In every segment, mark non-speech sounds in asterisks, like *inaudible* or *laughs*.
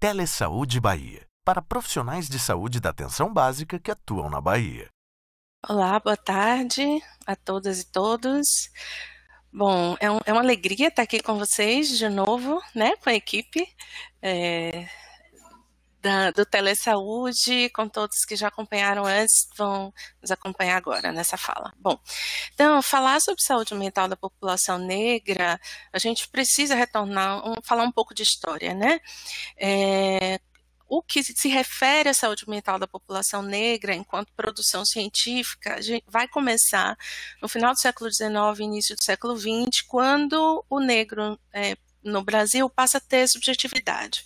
Telesaúde Bahia para profissionais de saúde da atenção básica que atuam na Bahia. Olá, boa tarde a todas e todos. Bom, é, um, é uma alegria estar aqui com vocês de novo, né, com a equipe. É, da, do Telesaúde, com todos que já acompanharam antes, vão nos acompanhar agora nessa fala. Bom, então, falar sobre saúde mental da população negra, a gente precisa retornar, um, falar um pouco de história, né? É, o que se refere à saúde mental da população negra enquanto produção científica vai começar no final do século XIX, início do século XX, quando o negro é, no Brasil passa a ter subjetividade.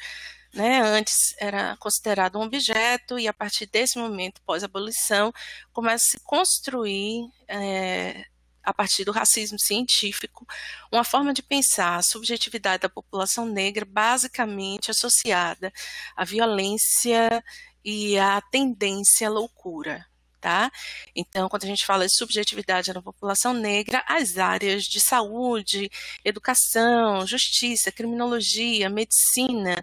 Né? Antes era considerado um objeto, e a partir desse momento, pós-abolição, começa a se construir, é, a partir do racismo científico, uma forma de pensar a subjetividade da população negra basicamente associada à violência e à tendência à loucura tá? Então, quando a gente fala de subjetividade na população negra, as áreas de saúde, educação, justiça, criminologia, medicina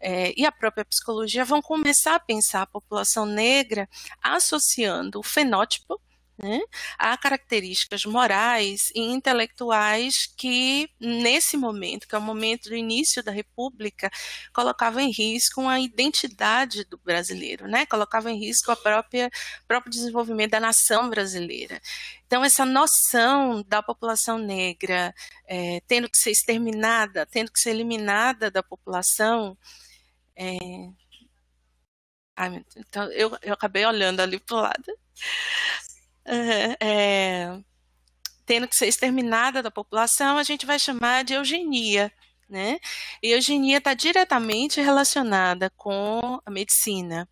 é, e a própria psicologia vão começar a pensar a população negra associando o fenótipo, né? Há características morais e intelectuais que, nesse momento, que é o momento do início da República, colocavam em risco a identidade do brasileiro, né? colocavam em risco a própria próprio desenvolvimento da nação brasileira. Então, essa noção da população negra é, tendo que ser exterminada, tendo que ser eliminada da população, é... então, eu, eu acabei olhando ali para o lado é, tendo que ser exterminada da população, a gente vai chamar de eugenia. Né? E eugenia está diretamente relacionada com a medicina.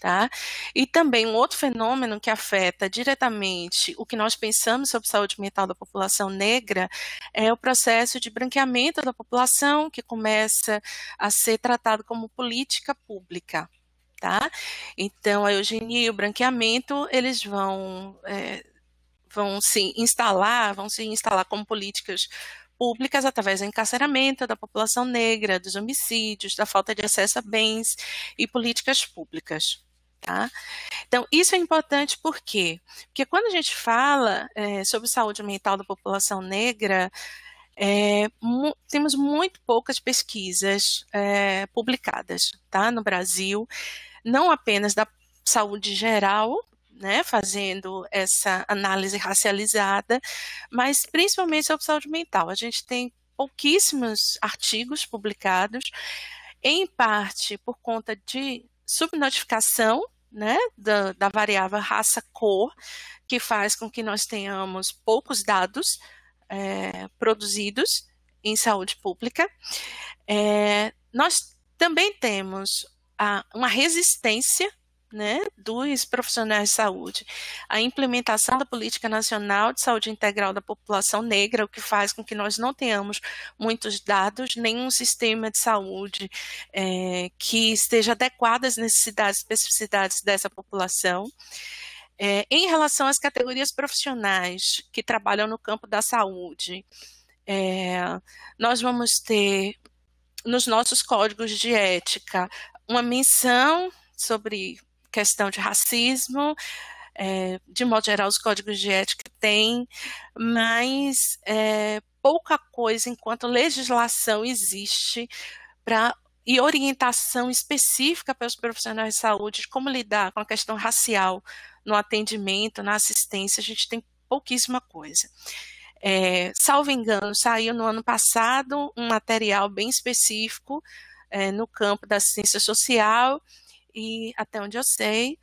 Tá? E também um outro fenômeno que afeta diretamente o que nós pensamos sobre saúde mental da população negra é o processo de branqueamento da população que começa a ser tratado como política pública tá? Então, a eugenia e o branqueamento, eles vão, é, vão se instalar, vão se instalar como políticas públicas através do encarceramento da população negra, dos homicídios, da falta de acesso a bens e políticas públicas. Tá? Então, isso é importante por quê? Porque quando a gente fala é, sobre saúde mental da população negra, é, temos muito poucas pesquisas é, publicadas tá, no Brasil não apenas da saúde geral, né, fazendo essa análise racializada, mas principalmente sobre saúde mental. A gente tem pouquíssimos artigos publicados, em parte por conta de subnotificação né, da, da variável raça-cor, que faz com que nós tenhamos poucos dados é, produzidos em saúde pública. É, nós também temos a, uma resistência né, dos profissionais de saúde, a implementação da Política Nacional de Saúde Integral da População Negra, o que faz com que nós não tenhamos muitos dados, nenhum sistema de saúde é, que esteja adequado às necessidades, especificidades dessa população. É, em relação às categorias profissionais que trabalham no campo da saúde, é, nós vamos ter nos nossos códigos de ética uma menção sobre questão de racismo, é, de modo geral, os códigos de ética têm, mas é, pouca coisa enquanto legislação existe para e orientação específica para os profissionais de saúde de como lidar com a questão racial no atendimento, na assistência, a gente tem pouquíssima coisa. É, salvo engano, saiu no ano passado um material bem específico é, no campo da ciência social e, até onde eu sei,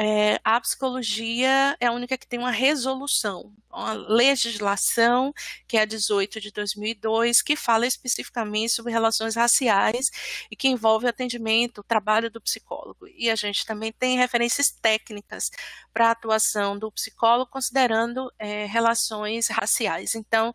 é, a psicologia é a única que tem uma resolução, uma legislação, que é a 18 de 2002, que fala especificamente sobre relações raciais e que envolve o atendimento, o trabalho do psicólogo. E a gente também tem referências técnicas para a atuação do psicólogo, considerando é, relações raciais. Então,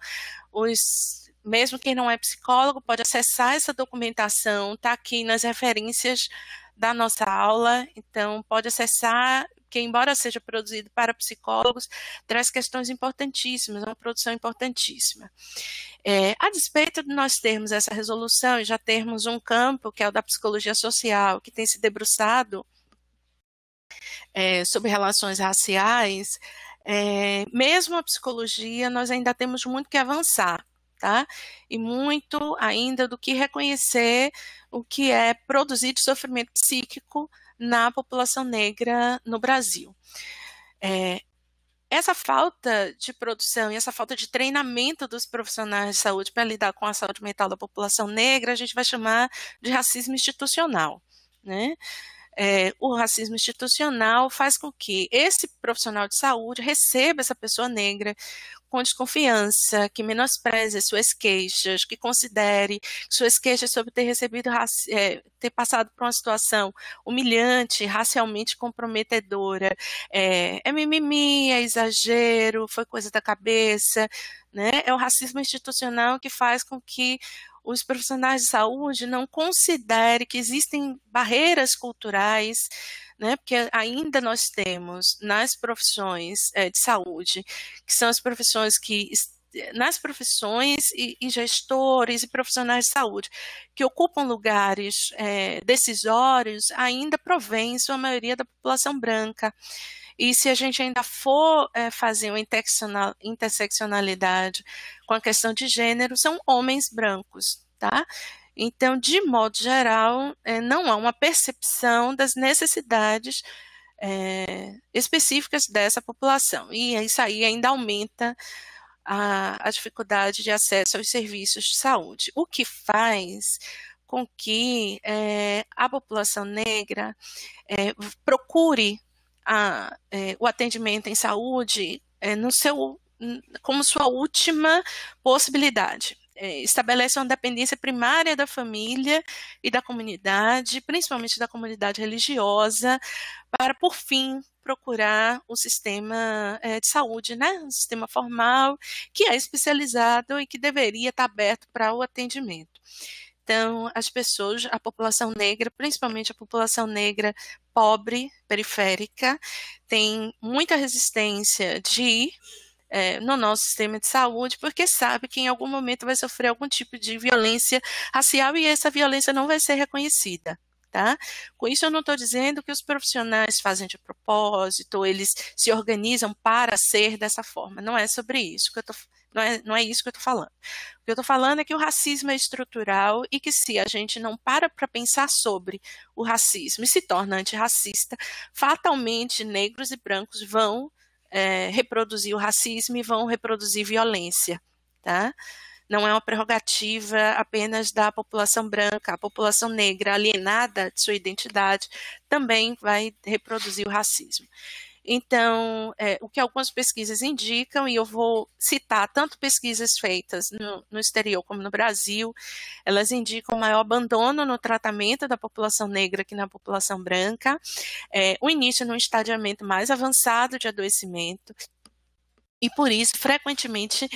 os mesmo quem não é psicólogo pode acessar essa documentação, está aqui nas referências da nossa aula, então pode acessar, que embora seja produzido para psicólogos, traz questões importantíssimas, uma produção importantíssima. É, a despeito de nós termos essa resolução e já termos um campo, que é o da psicologia social, que tem se debruçado é, sobre relações raciais, é, mesmo a psicologia, nós ainda temos muito que avançar tá? E muito ainda do que reconhecer o que é produzir de sofrimento psíquico na população negra no Brasil. É, essa falta de produção e essa falta de treinamento dos profissionais de saúde para lidar com a saúde mental da população negra, a gente vai chamar de racismo institucional, né? é, o racismo institucional faz com que esse profissional de saúde receba essa pessoa negra com desconfiança, que menospreze suas queixas, que considere suas queixas sobre ter recebido, é, ter passado por uma situação humilhante, racialmente comprometedora, é, é mimimi, é exagero, foi coisa da cabeça, né? É o racismo institucional que faz com que os profissionais de saúde não considerem que existem barreiras culturais, né, porque ainda nós temos nas profissões é, de saúde, que são as profissões que nas profissões e, e, gestores e profissionais de saúde que ocupam lugares é, decisórios ainda provém sua maioria da população branca. E se a gente ainda for é, fazer uma interseccional, interseccionalidade com a questão de gênero, são homens brancos, tá? Então, de modo geral, é, não há uma percepção das necessidades é, específicas dessa população. E isso aí ainda aumenta a, a dificuldade de acesso aos serviços de saúde, o que faz com que é, a população negra é, procure a, é, o atendimento em saúde é, no seu, como sua última possibilidade. É, estabelece uma dependência primária da família e da comunidade, principalmente da comunidade religiosa, para, por fim, procurar o sistema é, de saúde, né? O sistema formal, que é especializado e que deveria estar aberto para o atendimento. Então, as pessoas, a população negra, principalmente a população negra pobre, periférica, tem muita resistência de ir é, no nosso sistema de saúde, porque sabe que em algum momento vai sofrer algum tipo de violência racial e essa violência não vai ser reconhecida. Tá? Com isso, eu não estou dizendo que os profissionais fazem de propósito, eles se organizam para ser dessa forma. Não é sobre isso que eu estou não é, não é isso que eu estou falando. O que eu estou falando é que o racismo é estrutural e que se a gente não para para pensar sobre o racismo e se torna antirracista, fatalmente negros e brancos vão é, reproduzir o racismo e vão reproduzir violência, tá? Não é uma prerrogativa apenas da população branca, a população negra alienada de sua identidade também vai reproduzir o racismo. Então, é, o que algumas pesquisas indicam, e eu vou citar tanto pesquisas feitas no, no exterior como no Brasil, elas indicam maior abandono no tratamento da população negra que na população branca, é, o início num estadiamento mais avançado de adoecimento, e por isso, frequentemente,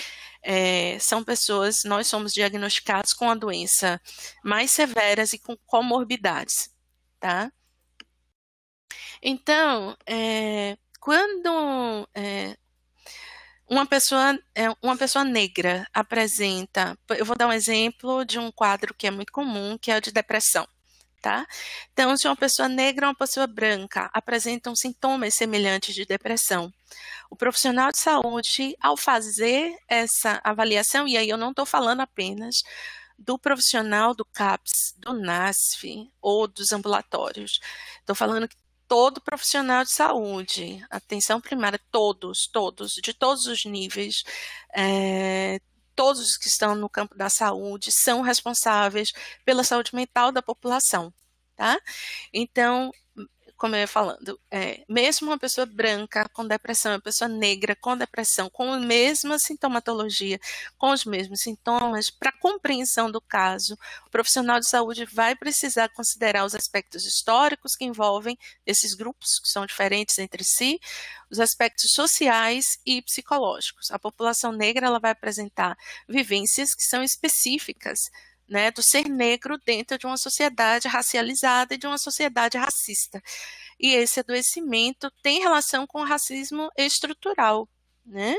é, são pessoas, nós somos diagnosticados com a doença mais severas e com comorbidades, tá? Então, é, quando é, uma pessoa, é, uma pessoa negra apresenta, eu vou dar um exemplo de um quadro que é muito comum, que é o de depressão. Tá? Então, se uma pessoa negra ou uma pessoa branca apresentam sintomas semelhantes de depressão, o profissional de saúde, ao fazer essa avaliação, e aí eu não estou falando apenas do profissional do CAPS, do NASF ou dos ambulatórios. Estou falando que todo profissional de saúde, atenção primária, todos, todos, de todos os níveis, é, todos os que estão no campo da saúde são responsáveis pela saúde mental da população, tá? Então, como eu ia falando, é, mesmo uma pessoa branca com depressão, uma pessoa negra com depressão, com a mesma sintomatologia, com os mesmos sintomas, para compreensão do caso, o profissional de saúde vai precisar considerar os aspectos históricos que envolvem esses grupos, que são diferentes entre si, os aspectos sociais e psicológicos. A população negra ela vai apresentar vivências que são específicas né, do ser negro dentro de uma sociedade racializada e de uma sociedade racista. E esse adoecimento tem relação com o racismo estrutural, né?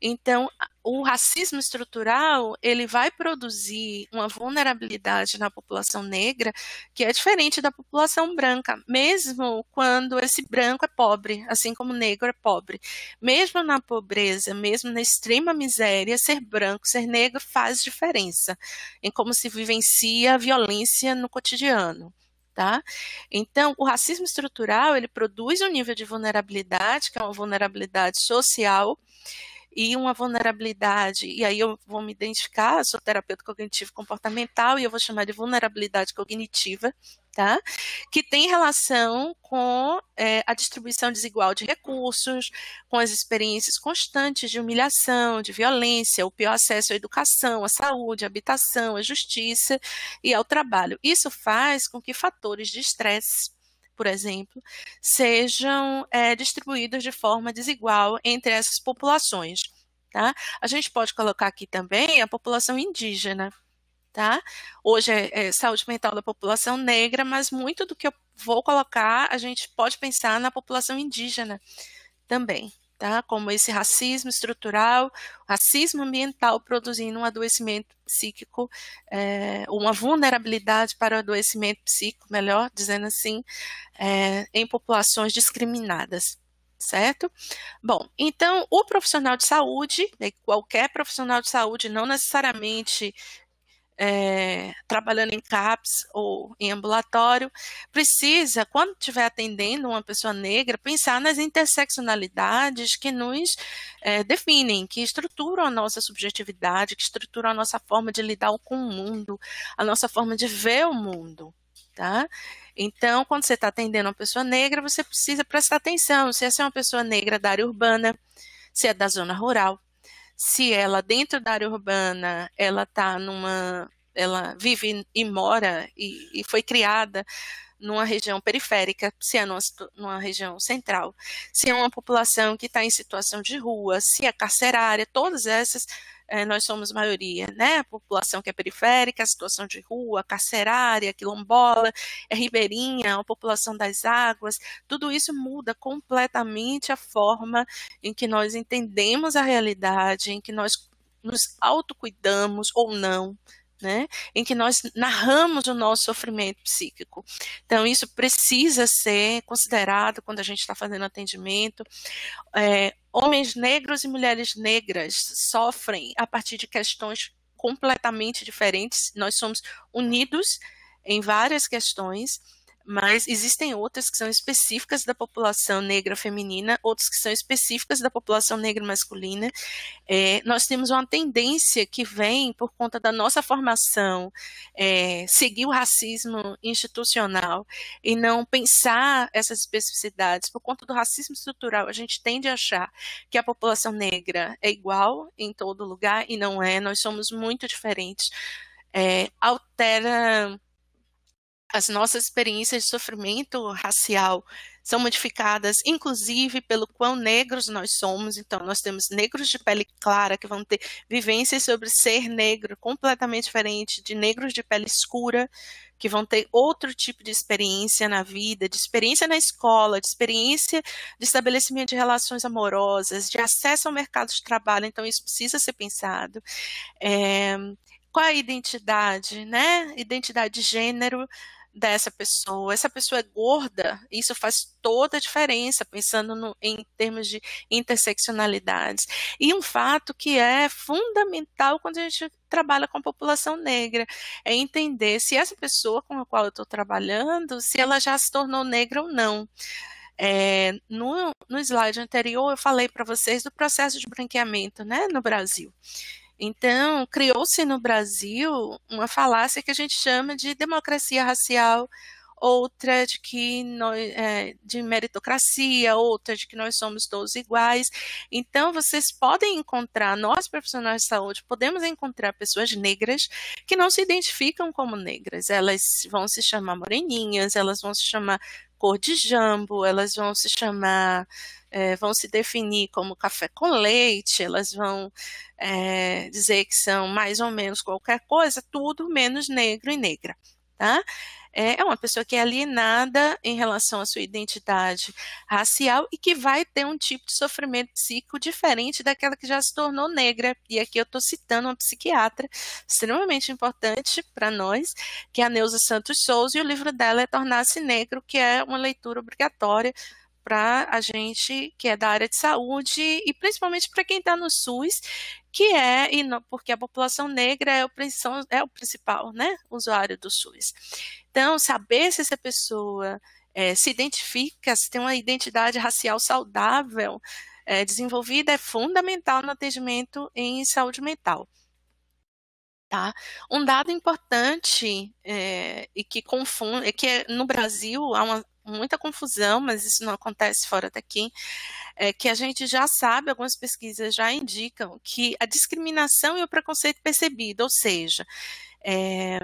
Então, o racismo estrutural, ele vai produzir uma vulnerabilidade na população negra que é diferente da população branca, mesmo quando esse branco é pobre, assim como o negro é pobre. Mesmo na pobreza, mesmo na extrema miséria, ser branco, ser negro faz diferença em como se vivencia a violência no cotidiano tá? Então, o racismo estrutural, ele produz um nível de vulnerabilidade, que é uma vulnerabilidade social, e uma vulnerabilidade, e aí eu vou me identificar, sou terapeuta cognitivo comportamental e eu vou chamar de vulnerabilidade cognitiva, tá? Que tem relação com é, a distribuição desigual de recursos, com as experiências constantes de humilhação, de violência, o pior acesso à educação, à saúde, à habitação, à justiça e ao trabalho. Isso faz com que fatores de estresse por exemplo, sejam é, eh, distribuídos de forma desigual entre essas populações. Tá? A gente pode colocar aqui também a população indígena. Tá? Hoje é, é saúde mental da população negra, mas muito do que eu vou colocar a gente pode pensar na população indígena também tá? Como esse racismo estrutural, racismo ambiental produzindo um adoecimento psíquico, é, uma vulnerabilidade para o adoecimento psíquico, melhor dizendo assim, é, em populações discriminadas. Certo? Bom, então o profissional de saúde, né, qualquer profissional de saúde, não necessariamente é, trabalhando em CAPS ou em ambulatório, precisa, quando estiver atendendo uma pessoa negra, pensar nas interseccionalidades que nos é, definem, que estruturam a nossa subjetividade, que estruturam a nossa forma de lidar com o mundo, a nossa forma de ver o mundo. Tá? Então, quando você está atendendo uma pessoa negra, você precisa prestar atenção se essa é uma pessoa negra da área urbana, se é da zona rural, se ela dentro da área urbana ela tá numa ela vive e mora e, e foi criada numa região periférica, se é numa, numa região central, se é uma população que está em situação de rua, se é carcerária, todas essas é, nós somos maioria, né? A população que é periférica, a situação de rua, carcerária, quilombola, é ribeirinha, a população das águas, tudo isso muda completamente a forma em que nós entendemos a realidade, em que nós nos autocuidamos ou não, né, em que nós narramos o nosso sofrimento psíquico. Então, isso precisa ser considerado quando a gente está fazendo atendimento. É, homens negros e mulheres negras sofrem a partir de questões completamente diferentes. Nós somos unidos em várias questões mas existem outras que são específicas da população negra feminina, outras que são específicas da população negra masculina. É, nós temos uma tendência que vem por conta da nossa formação, é, seguir o racismo institucional e não pensar essas especificidades. Por conta do racismo estrutural, a gente tende a achar que a população negra é igual em todo lugar e não é, nós somos muito diferentes. É, altera as nossas experiências de sofrimento racial são modificadas, inclusive, pelo quão negros nós somos. Então, nós temos negros de pele clara que vão ter vivências sobre ser negro completamente diferente de negros de pele escura, que vão ter outro tipo de experiência na vida, de experiência na escola, de experiência de estabelecimento de relações amorosas, de acesso ao mercado de trabalho. Então, isso precisa ser pensado. Eh, é, qual a identidade, né? Identidade de gênero dessa pessoa. Essa pessoa é gorda, isso faz toda a diferença, pensando no, em termos de interseccionalidades. E um fato que é fundamental quando a gente trabalha com a população negra, é entender se essa pessoa com a qual eu estou trabalhando, se ela já se tornou negra ou não. É, no, no slide anterior, eu falei para vocês do processo de branqueamento né, no Brasil. Então, criou-se no Brasil uma falácia que a gente chama de democracia racial, outra de que nós, é, de meritocracia, outra de que nós somos todos iguais. Então, vocês podem encontrar, nós profissionais de saúde, podemos encontrar pessoas negras que não se identificam como negras. Elas vão se chamar moreninhas, elas vão se chamar cor de jambo, elas vão se chamar é, vão se definir como café com leite, elas vão é, dizer que são mais ou menos qualquer coisa, tudo menos negro e negra. Tá? É, é uma pessoa que é alienada em relação à sua identidade racial e que vai ter um tipo de sofrimento psíquico diferente daquela que já se tornou negra. E aqui eu estou citando uma psiquiatra extremamente importante para nós, que é a Neuza Santos Souza, e o livro dela é Tornar-se Negro, que é uma leitura obrigatória para a gente que é da área de saúde e principalmente para quem está no SUS, que é, e não, porque a população negra é o, é o principal né, usuário do SUS. Então, saber se essa pessoa é, se identifica, se tem uma identidade racial saudável, é, desenvolvida, é fundamental no atendimento em saúde mental. Tá? Um dado importante é, e que confunde, é que no Brasil há uma, muita confusão, mas isso não acontece fora daqui, é que a gente já sabe, algumas pesquisas já indicam que a discriminação e o preconceito percebido, ou seja, é,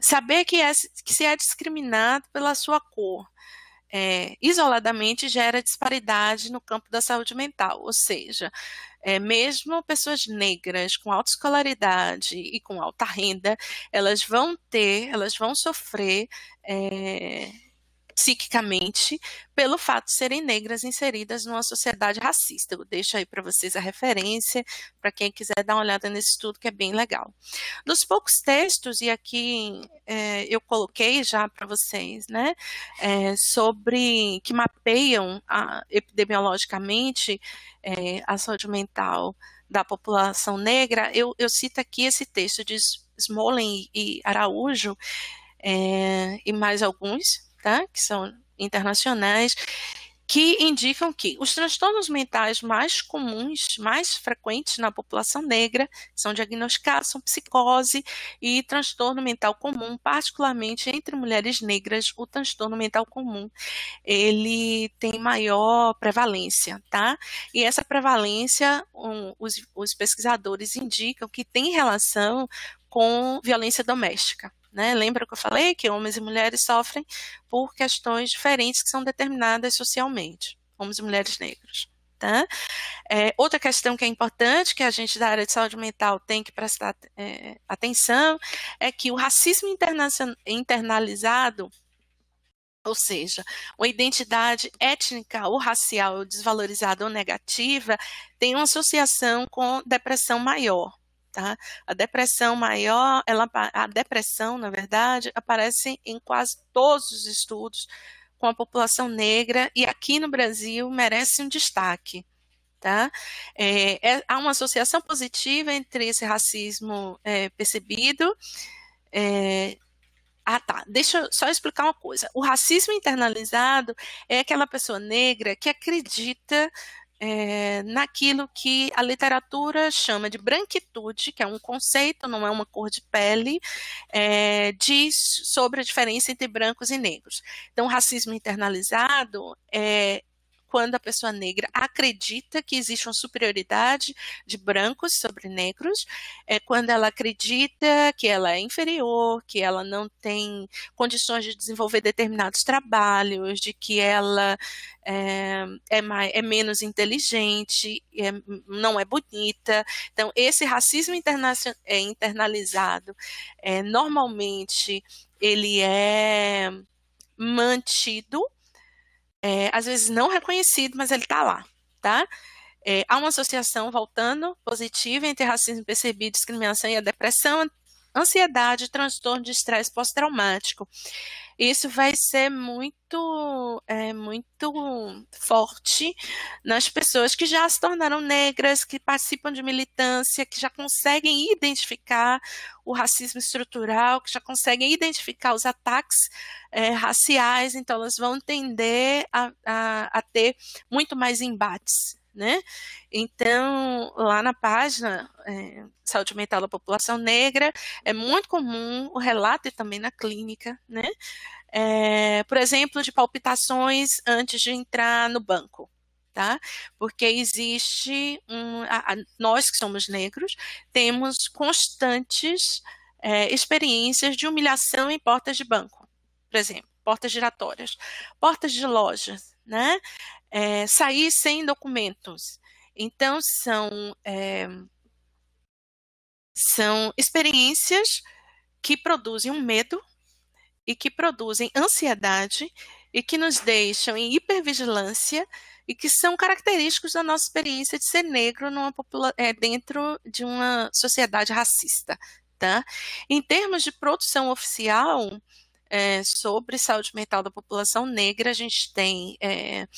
saber que, é, que se é discriminado pela sua cor, é, isoladamente gera disparidade no campo da saúde mental, ou seja, é, mesmo pessoas negras com alta escolaridade e com alta renda, elas vão ter, elas vão sofrer é, psiquicamente pelo fato de serem negras inseridas numa sociedade racista. Eu deixo aí para vocês a referência, para quem quiser dar uma olhada nesse estudo, que é bem legal. Dos poucos textos, e aqui é, eu coloquei já para vocês, né, é, sobre que mapeiam a, epidemiologicamente é, a saúde mental da população negra, eu, eu cito aqui esse texto de Smolen e Araújo, é, e mais alguns, tá? que são internacionais, que indicam que os transtornos mentais mais comuns, mais frequentes na população negra, são diagnosticados, são psicose e transtorno mental comum, particularmente entre mulheres negras, o transtorno mental comum, ele tem maior prevalência, tá? E essa prevalência, um, os, os pesquisadores indicam que tem relação com violência doméstica né? Lembra que eu falei que homens e mulheres sofrem por questões diferentes que são determinadas socialmente, homens e mulheres negros. Tá? É, outra questão que é importante, que a gente da área de saúde mental tem que prestar é, atenção, é que o racismo internalizado, ou seja, uma identidade étnica ou racial desvalorizada ou negativa, tem uma associação com depressão maior tá? A depressão maior, ela, a depressão, na verdade, aparece em quase todos os estudos com a população negra e aqui no Brasil merece um destaque. Tá? É, é, há uma associação positiva entre esse racismo é, percebido. Eh, ah, tá. Deixa eu só explicar uma coisa. O racismo internalizado é aquela pessoa negra que acredita é, naquilo que a literatura chama de branquitude, que é um conceito, não é uma cor de pele, é, diz sobre a diferença entre brancos e negros. Então, o racismo internalizado é, quando a pessoa negra acredita que existe uma superioridade de brancos sobre negros, é quando ela acredita que ela é inferior, que ela não tem condições de desenvolver determinados trabalhos, de que ela é, é, mais, é menos inteligente, é, não é bonita. Então, esse racismo interna é internalizado é, normalmente ele é mantido é, às vezes não reconhecido, mas ele está lá, tá? É, há uma associação, voltando, positiva entre racismo percebido, discriminação e a depressão, ansiedade, transtorno de estresse pós-traumático. Isso vai ser muito é, é muito forte nas pessoas que já se tornaram negras, que participam de militância, que já conseguem identificar o racismo estrutural, que já conseguem identificar os ataques é, raciais, então elas vão tender a, a, a ter muito mais embates né? Então, lá na página é, Saúde Mental da População Negra, é muito comum o relato e também na clínica, né? É, por exemplo, de palpitações antes de entrar no banco. Tá? Porque existe um, a, a, nós que somos negros temos constantes é, experiências de humilhação em portas de banco, por exemplo, portas giratórias, portas de lojas, né, é, sair sem documentos. Então, são, é, são experiências que produzem um medo e que produzem ansiedade e que nos deixam em hipervigilância e que são característicos da nossa experiência de ser negro é, dentro de uma sociedade racista. Tá? Em termos de produção oficial, é, sobre saúde mental da população negra, a gente tem é,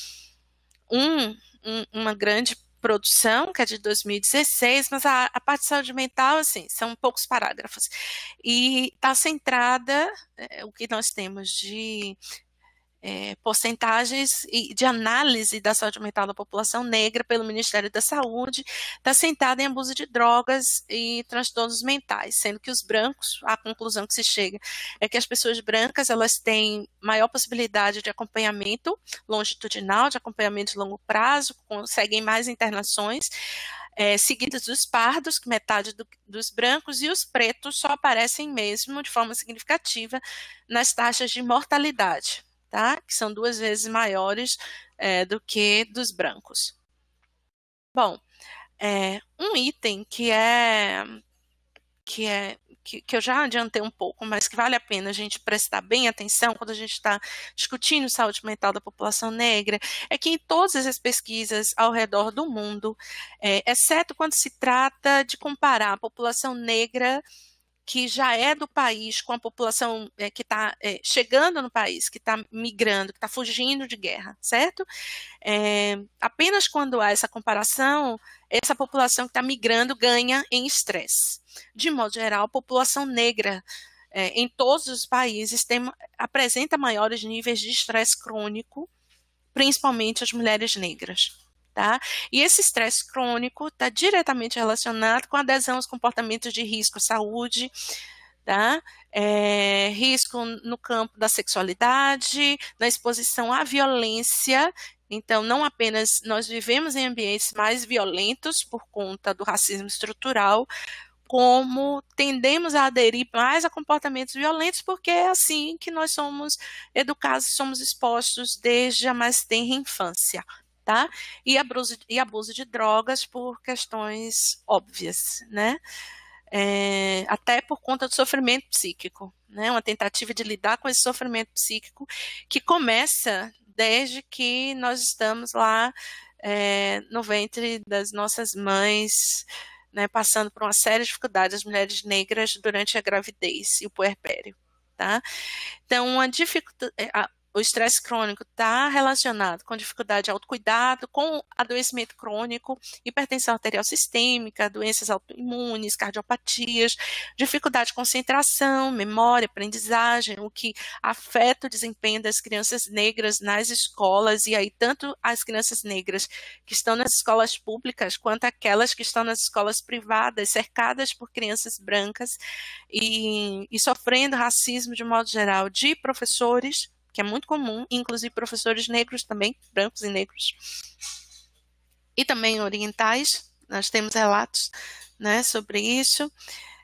um, um, uma grande produção, que é de 2016, mas a, a, parte de saúde mental, assim, são poucos parágrafos. E está centrada, é, o que nós temos de é, porcentagens de análise da saúde mental da população negra pelo Ministério da Saúde está sentada em abuso de drogas e transtornos mentais, sendo que os brancos, a conclusão que se chega é que as pessoas brancas elas têm maior possibilidade de acompanhamento longitudinal, de acompanhamento de longo prazo, conseguem mais internações. É, seguidas dos pardos, que metade do, dos brancos, e os pretos só aparecem mesmo de forma significativa nas taxas de mortalidade tá? Que são duas vezes maiores é, do que dos brancos. Bom, é, um item que é que é que, que, eu já adiantei um pouco, mas que vale a pena a gente prestar bem atenção quando a gente está discutindo saúde mental da população negra, é que em todas as pesquisas ao redor do mundo, é, exceto quando se trata de comparar a população negra que já é do país, com a população é, que está é, eh, chegando no país, que está migrando, que está fugindo de guerra, certo? É, apenas quando há essa comparação, essa população que está migrando ganha em estresse. De modo geral, a população negra em todos os países tem, apresenta maiores níveis de estresse crônico, principalmente as mulheres negras tá? E esse estresse crônico está diretamente relacionado com adesão aos comportamentos de risco à saúde, tá? É, risco no campo da sexualidade, na exposição à violência. Então, não apenas nós vivemos em ambientes mais violentos por conta do racismo estrutural, como tendemos a aderir mais a comportamentos violentos, porque é assim que nós somos educados, somos expostos desde a mais tenra infância tá? E abuso, e abuso de drogas por questões óbvias, né? É, até por conta do sofrimento psíquico, né? Uma tentativa de lidar com esse sofrimento psíquico que começa desde que nós estamos lá é, no ventre das nossas mães, né? Passando por uma série de dificuldades as mulheres negras durante a gravidez e o puerpério, tá? Então, é, a dificuldade o estresse crônico está relacionado com dificuldade de autocuidado, com adoecimento crônico, hipertensão arterial sistêmica, doenças autoimunes, cardiopatias, dificuldade de concentração, memória, aprendizagem, o que afeta o desempenho das crianças negras nas escolas, e aí tanto as crianças negras que estão nas escolas públicas, quanto aquelas que estão nas escolas privadas, cercadas por crianças brancas e, e sofrendo racismo de modo geral de professores que é muito comum, inclusive professores negros também, brancos e negros. E também orientais, nós temos relatos né, sobre isso.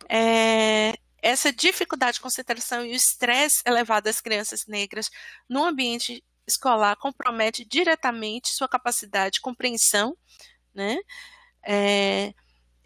É, essa dificuldade de concentração e o estresse elevado das crianças negras no ambiente escolar compromete diretamente sua capacidade de compreensão, né? É,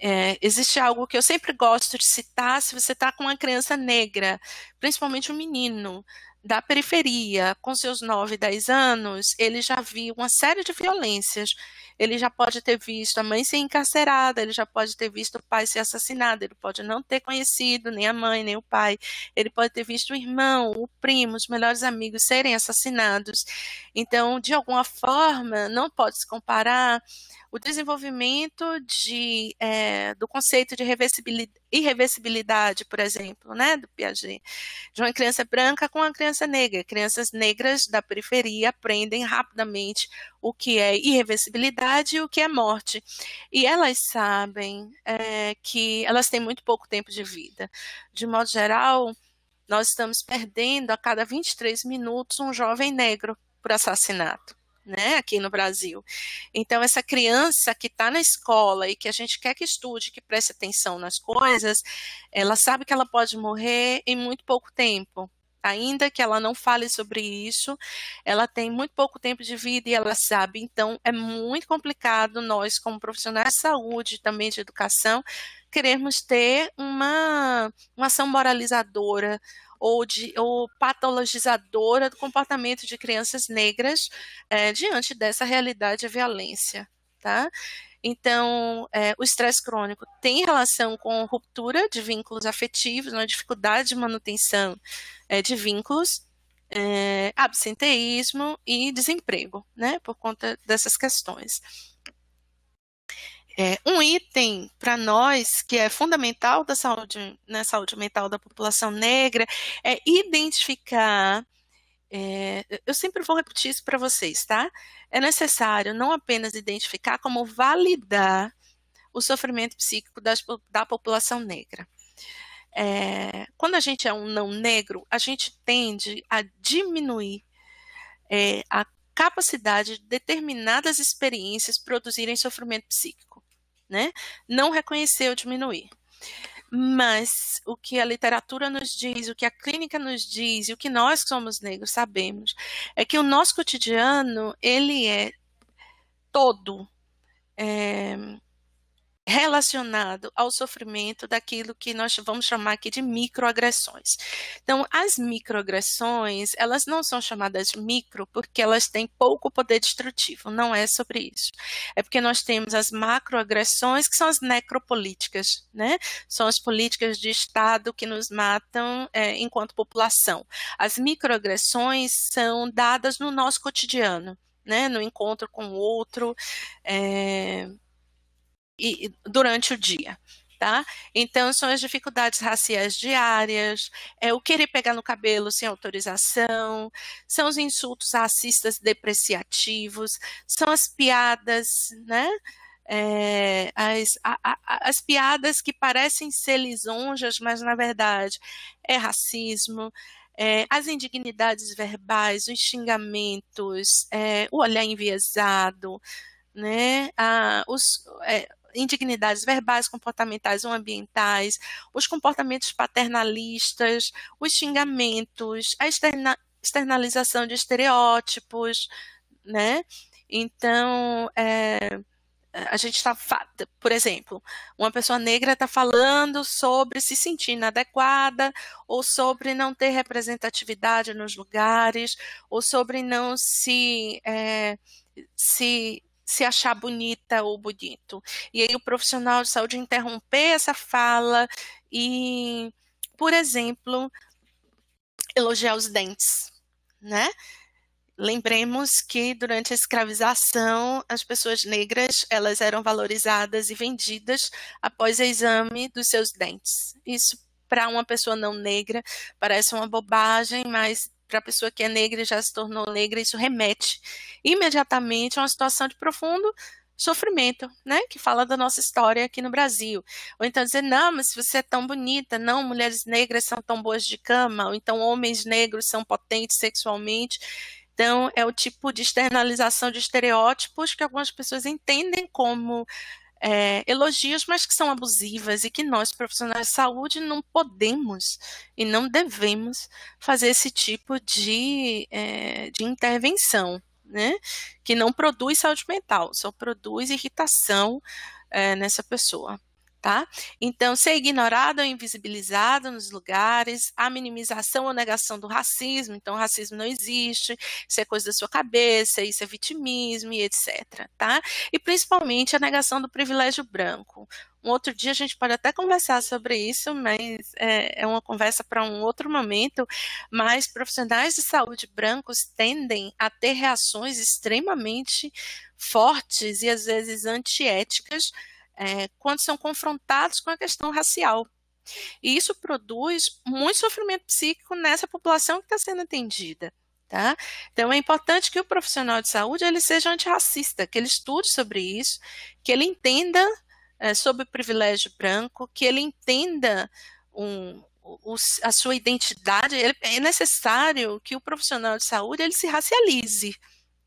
é, existe algo que eu sempre gosto de citar se você está com uma criança negra, principalmente um menino da periferia, com seus 9, 10 anos, ele já viu uma série de violências. Ele já pode ter visto a mãe ser encarcerada, ele já pode ter visto o pai ser assassinado, ele pode não ter conhecido nem a mãe, nem o pai, ele pode ter visto o irmão, o primo, os melhores amigos serem assassinados. Então, de alguma forma, não pode se comparar o desenvolvimento de, é, do conceito de irreversibilidade, por exemplo, né, do Piaget, de uma criança branca com uma criança negra. Crianças negras da periferia aprendem rapidamente o que é irreversibilidade e o que é morte. E elas sabem é, que elas têm muito pouco tempo de vida. De modo geral, nós estamos perdendo a cada 23 minutos um jovem negro por assassinato né, aqui no Brasil. Então, essa criança que está na escola e que a gente quer que estude, que preste atenção nas coisas, ela sabe que ela pode morrer em muito pouco tempo. Ainda que ela não fale sobre isso, ela tem muito pouco tempo de vida e ela sabe. Então, é muito complicado nós, como profissionais de saúde, também de educação, queremos ter uma, uma ação moralizadora ou, de, ou patologizadora do comportamento de crianças negras é, diante dessa realidade de violência, tá? Então, é, o estresse crônico tem relação com ruptura de vínculos afetivos, né, dificuldade de manutenção é, de vínculos, é, absenteísmo e desemprego, né, por conta dessas questões. É, um item para nós que é fundamental da saúde, na né, saúde mental da população negra é identificar. É, eu sempre vou repetir isso para vocês, tá? É necessário não apenas identificar, como validar o sofrimento psíquico das, da população negra. É, quando a gente é um não negro, a gente tende a diminuir é, a capacidade de determinadas experiências produzirem sofrimento psíquico né? Não reconhecer ou diminuir. Mas o que a literatura nos diz, o que a clínica nos diz, e o que nós que somos negros sabemos, é que o nosso cotidiano ele é todo é, relacionado ao sofrimento daquilo que nós vamos chamar aqui de microagressões. Então, as microagressões, elas não são chamadas micro porque elas têm pouco poder destrutivo, não é sobre isso. É porque nós temos as macroagressões, que são as necropolíticas, né? São as políticas de Estado que nos matam é, enquanto população. As microagressões são dadas no nosso cotidiano, né? No encontro com o outro, é, e, durante o dia. Tá? Então, são as dificuldades raciais diárias, é o querer pegar no cabelo sem autorização, são os insultos racistas depreciativos, são as piadas, né? É, as, a, a, as piadas que parecem ser lisonjas, mas na verdade é racismo, é, as indignidades verbais, os xingamentos, é, o olhar enviesado, né? Ah, os, é, indignidades verbais, comportamentais ou ambientais, os comportamentos paternalistas, os xingamentos, a externa, externalização de estereótipos, né? Então, é, a gente está, por exemplo, uma pessoa negra está falando sobre se sentir inadequada, ou sobre não ter representatividade nos lugares, ou sobre não se, é, se se achar bonita ou bonito. E aí o profissional de saúde interromper essa fala e, por exemplo, elogiar os dentes, né? Lembremos que durante a escravização as pessoas negras elas eram valorizadas e vendidas após o exame dos seus dentes. Isso para uma pessoa não negra parece uma bobagem, mas para a pessoa que é negra e já se tornou negra, isso remete imediatamente a uma situação de profundo sofrimento, né? Que fala da nossa história aqui no Brasil. Ou então dizer, não, mas você é tão bonita, não, mulheres negras são tão boas de cama, ou então homens negros são potentes sexualmente. Então, é o tipo de externalização de estereótipos que algumas pessoas entendem como é, elogios, mas que são abusivas e que nós, profissionais de saúde, não podemos e não devemos fazer esse tipo de, é, de intervenção, né? Que não produz saúde mental, só produz irritação é, nessa pessoa tá? Então, ser ignorado ou invisibilizado nos lugares, a minimização ou negação do racismo, então racismo não existe, isso é coisa da sua cabeça, isso é vitimismo e etc, tá? E principalmente a negação do privilégio branco. Um outro dia a gente pode até conversar sobre isso, mas é, é uma conversa para um outro momento. Mas profissionais de saúde brancos tendem a ter reações extremamente fortes e às vezes antiéticas é, quando são confrontados com a questão racial. E isso produz muito sofrimento psíquico nessa população que está sendo atendida. Tá? Então é importante que o profissional de saúde ele seja antirracista, que ele estude sobre isso, que ele entenda é, sobre o privilégio branco, que ele entenda um, o, a sua identidade. Ele, é necessário que o profissional de saúde ele se racialize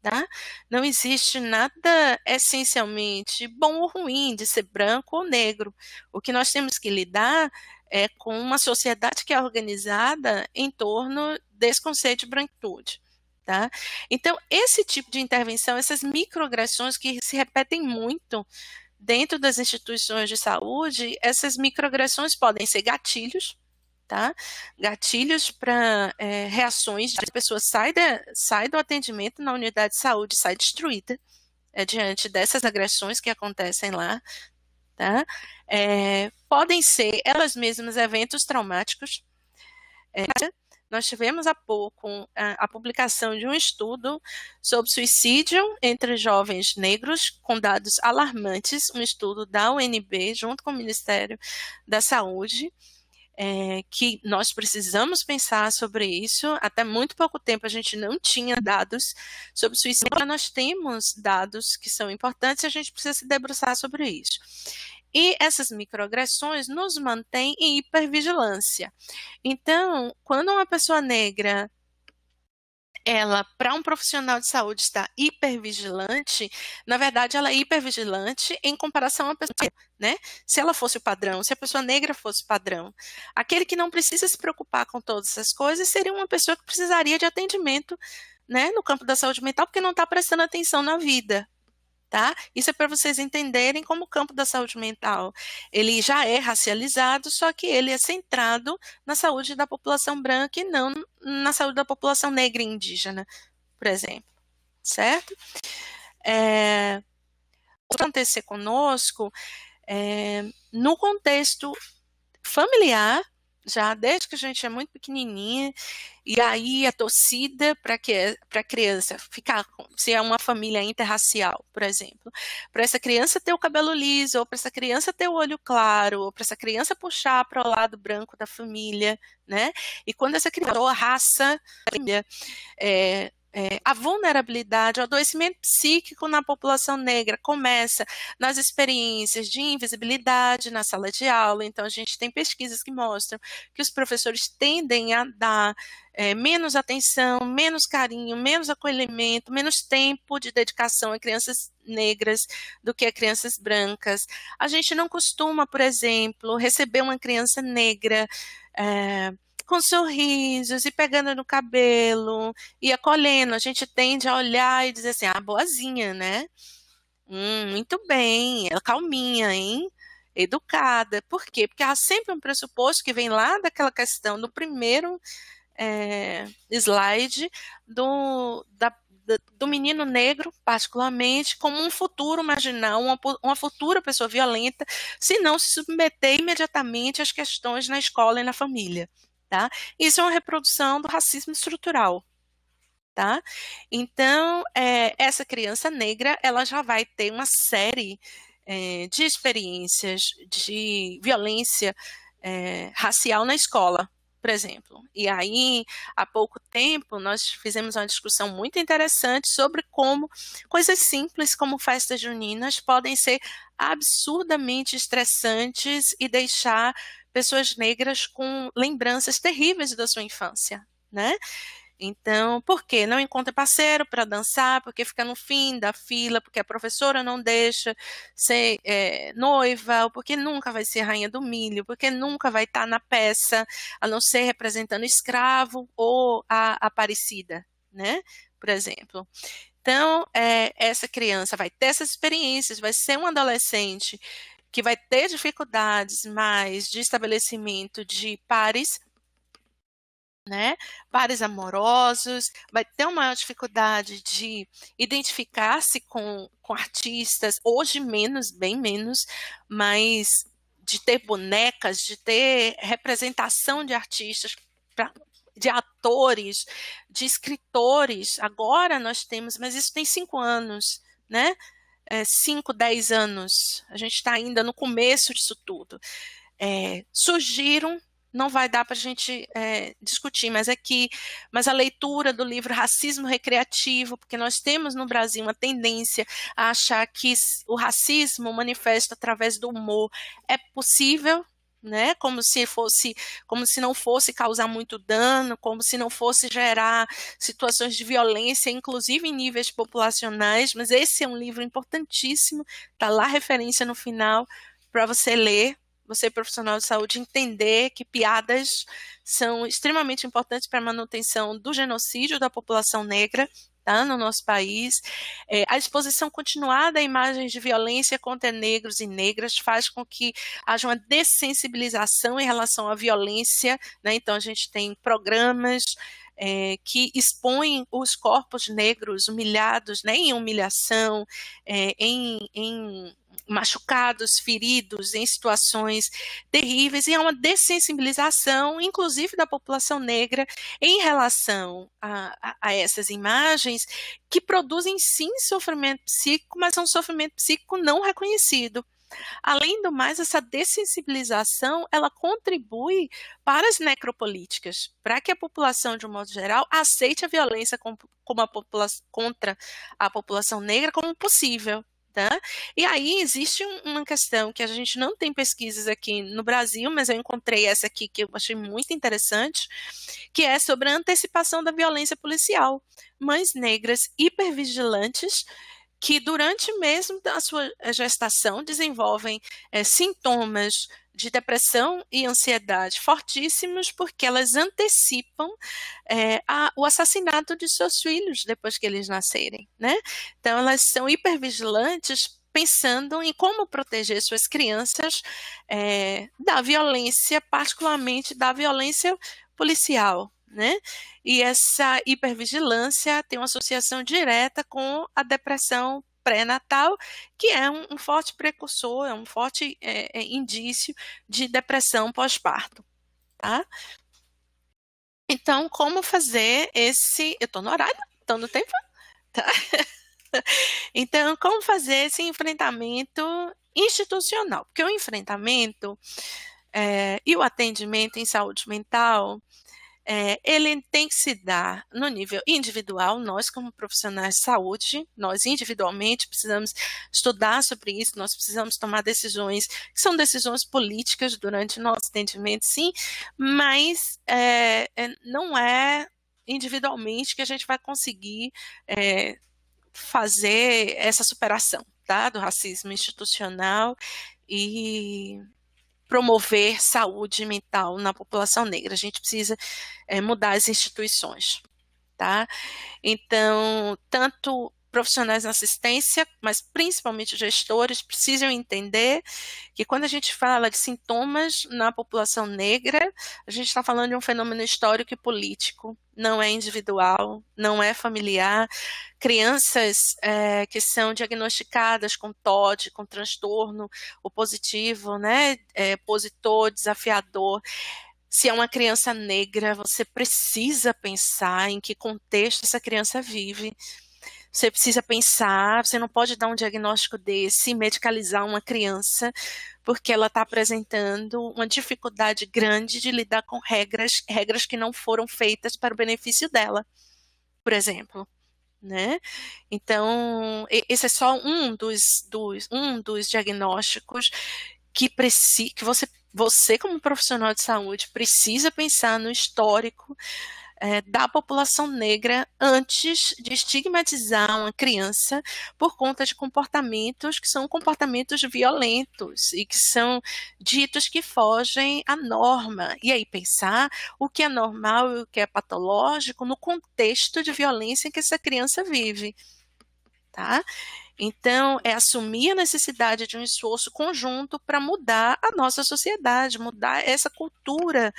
tá? Não existe nada essencialmente bom ou ruim de ser branco ou negro. O que nós temos que lidar é com uma sociedade que é organizada em torno desse conceito de branquitude. Tá? Então, esse tipo de intervenção, essas microagressões que se repetem muito dentro das instituições de saúde, essas microagressões podem ser gatilhos, tá? Gatilhos para é, eh, reações. A pessoas sai, sai do atendimento na unidade de saúde, sai destruída é, diante dessas agressões que acontecem lá, tá? É, podem ser elas mesmas eventos traumáticos. nós tivemos há pouco a, a publicação de um estudo sobre suicídio entre jovens negros, com dados alarmantes, um estudo da UNB, junto com o Ministério da Saúde, é, que nós precisamos pensar sobre isso. Até muito pouco tempo a gente não tinha dados sobre suicídio, agora nós temos dados que são importantes e a gente precisa se debruçar sobre isso. E essas microagressões nos mantêm em hipervigilância. Então, quando uma pessoa negra ela, para um profissional de saúde estar hipervigilante, na verdade, ela é hipervigilante em comparação a pessoa, né? Se ela fosse o padrão, se a pessoa negra fosse o padrão. Aquele que não precisa se preocupar com todas essas coisas seria uma pessoa que precisaria de atendimento né, no campo da saúde mental, porque não está prestando atenção na vida, tá? Isso é para vocês entenderem como o campo da saúde mental, ele já é racializado, só que ele é centrado na saúde da população branca e não na saúde da população negra e indígena, por exemplo, certo? É, acontecer conosco é, no contexto familiar já desde que a gente é muito pequenininha, e aí a torcida para que para a criança ficar, se é uma família interracial, por exemplo, para essa criança ter o cabelo liso, ou para essa criança ter o olho claro, ou para essa criança puxar para o lado branco da família, né? E quando essa criança, ou a raça, é, é, a vulnerabilidade, o adoecimento psíquico na população negra começa nas experiências de invisibilidade na sala de aula. Então, a gente tem pesquisas que mostram que os professores tendem a dar é, menos atenção, menos carinho, menos acolhimento, menos tempo de dedicação a crianças negras do que a crianças brancas. A gente não costuma, por exemplo, receber uma criança negra. É, com sorrisos e pegando no cabelo e acolhendo. A gente tende a olhar e dizer assim: ah, boazinha, né? Hum, muito bem, ela é calminha, hein? Educada. Por quê? Porque há sempre um pressuposto que vem lá daquela questão do primeiro é, slide do, da, do menino negro, particularmente, como um futuro marginal, uma, uma futura pessoa violenta, se não se submeter imediatamente às questões na escola e na família tá? Isso é uma reprodução do racismo estrutural, tá? Então, é, essa criança negra, ela já vai ter uma série é, de experiências de violência é, racial na escola, por exemplo. E aí, há pouco tempo, nós fizemos uma discussão muito interessante sobre como coisas simples como festas juninas podem ser absurdamente estressantes e deixar pessoas negras com lembranças terríveis da sua infância, né? Então, por quê? Não encontra parceiro para dançar, porque fica no fim da fila, porque a professora não deixa ser é, noiva, ou porque nunca vai ser rainha do milho, porque nunca vai estar tá na peça, a não ser representando escravo ou a aparecida, né? Por exemplo. Então, é, essa criança vai ter essas experiências, vai ser um adolescente que vai ter dificuldades mais de estabelecimento de pares, né? Pares amorosos, vai ter uma dificuldade de identificar-se com, com artistas, hoje menos, bem menos, mas de ter bonecas, de ter representação de artistas, pra, de atores, de escritores. Agora nós temos, mas isso tem cinco anos, né? É, cinco, dez anos. A gente está ainda no começo disso tudo. É, surgiram não vai dar para a gente é, discutir, mas aqui, é mas a leitura do livro Racismo Recreativo, porque nós temos no Brasil uma tendência a achar que o racismo manifesta através do humor, é possível, né? Como se fosse, como se não fosse causar muito dano, como se não fosse gerar situações de violência, inclusive em níveis populacionais. Mas esse é um livro importantíssimo, tá lá referência no final para você ler, você profissional de saúde entender que piadas são extremamente importantes para a manutenção do genocídio da população negra Tá, no nosso país. É, a exposição continuada a imagens de violência contra negros e negras faz com que haja uma dessensibilização em relação à violência. Né? Então, a gente tem programas. É, que expõem os corpos negros humilhados né, em humilhação, é, em, em machucados, feridos, em situações terríveis, e há uma dessensibilização, inclusive da população negra, em relação a, a, a essas imagens, que produzem sim sofrimento psíquico, mas é um sofrimento psíquico não reconhecido. Além do mais, essa dessensibilização ela contribui para as necropolíticas, para que a população, de um modo geral, aceite a violência com, com a contra a população negra como possível. Tá? E aí existe uma questão que a gente não tem pesquisas aqui no Brasil, mas eu encontrei essa aqui que eu achei muito interessante, que é sobre a antecipação da violência policial. Mães negras hipervigilantes que durante mesmo a sua gestação desenvolvem é, sintomas de depressão e ansiedade fortíssimos, porque elas antecipam é, a, o assassinato de seus filhos depois que eles nascerem, né? Então, elas são hipervigilantes pensando em como proteger suas crianças é, da violência, particularmente da violência policial, né? E essa hipervigilância tem uma associação direta com a depressão pré-natal, que é um, um, forte precursor, é um forte é, é, indício de depressão pós-parto. Tá? Então, como fazer esse. Eu estou no horário, estou no tempo. Tá? *laughs* Então, como fazer esse enfrentamento institucional? Porque o enfrentamento é, e o atendimento em saúde mental é, ele tem que se dar no nível individual, nós como profissionais de saúde, nós individualmente precisamos estudar sobre isso, nós precisamos tomar decisões que são decisões políticas durante nosso atendimento, sim, mas eh, é, não é individualmente que a gente vai conseguir é, fazer essa superação tá, do racismo institucional e promover saúde mental na população negra. A gente precisa é, mudar as instituições, tá? Então, tanto profissionais na assistência, mas principalmente gestores, precisam entender que quando a gente fala de sintomas na população negra, a gente está falando de um fenômeno histórico e político, não é individual, não é familiar. Crianças é, que são diagnosticadas com TOD, com transtorno opositivo, né, é, opositor, desafiador, se é uma criança negra, você precisa pensar em que contexto essa criança vive, você precisa pensar, você não pode dar um diagnóstico desse, medicalizar uma criança, porque ela está apresentando uma dificuldade grande de lidar com regras, regras que não foram feitas para o benefício dela, por exemplo. Né? Então, esse é só um dos, dos, um dos diagnósticos que, que você, você, como profissional de saúde, precisa pensar no histórico é, da população negra antes de estigmatizar uma criança por conta de comportamentos que são comportamentos violentos e que são ditos que fogem à norma. E aí pensar o que é normal e o que é patológico no contexto de violência que essa criança vive. Tá? Então, é assumir a necessidade de um esforço conjunto para mudar a nossa sociedade, mudar essa cultura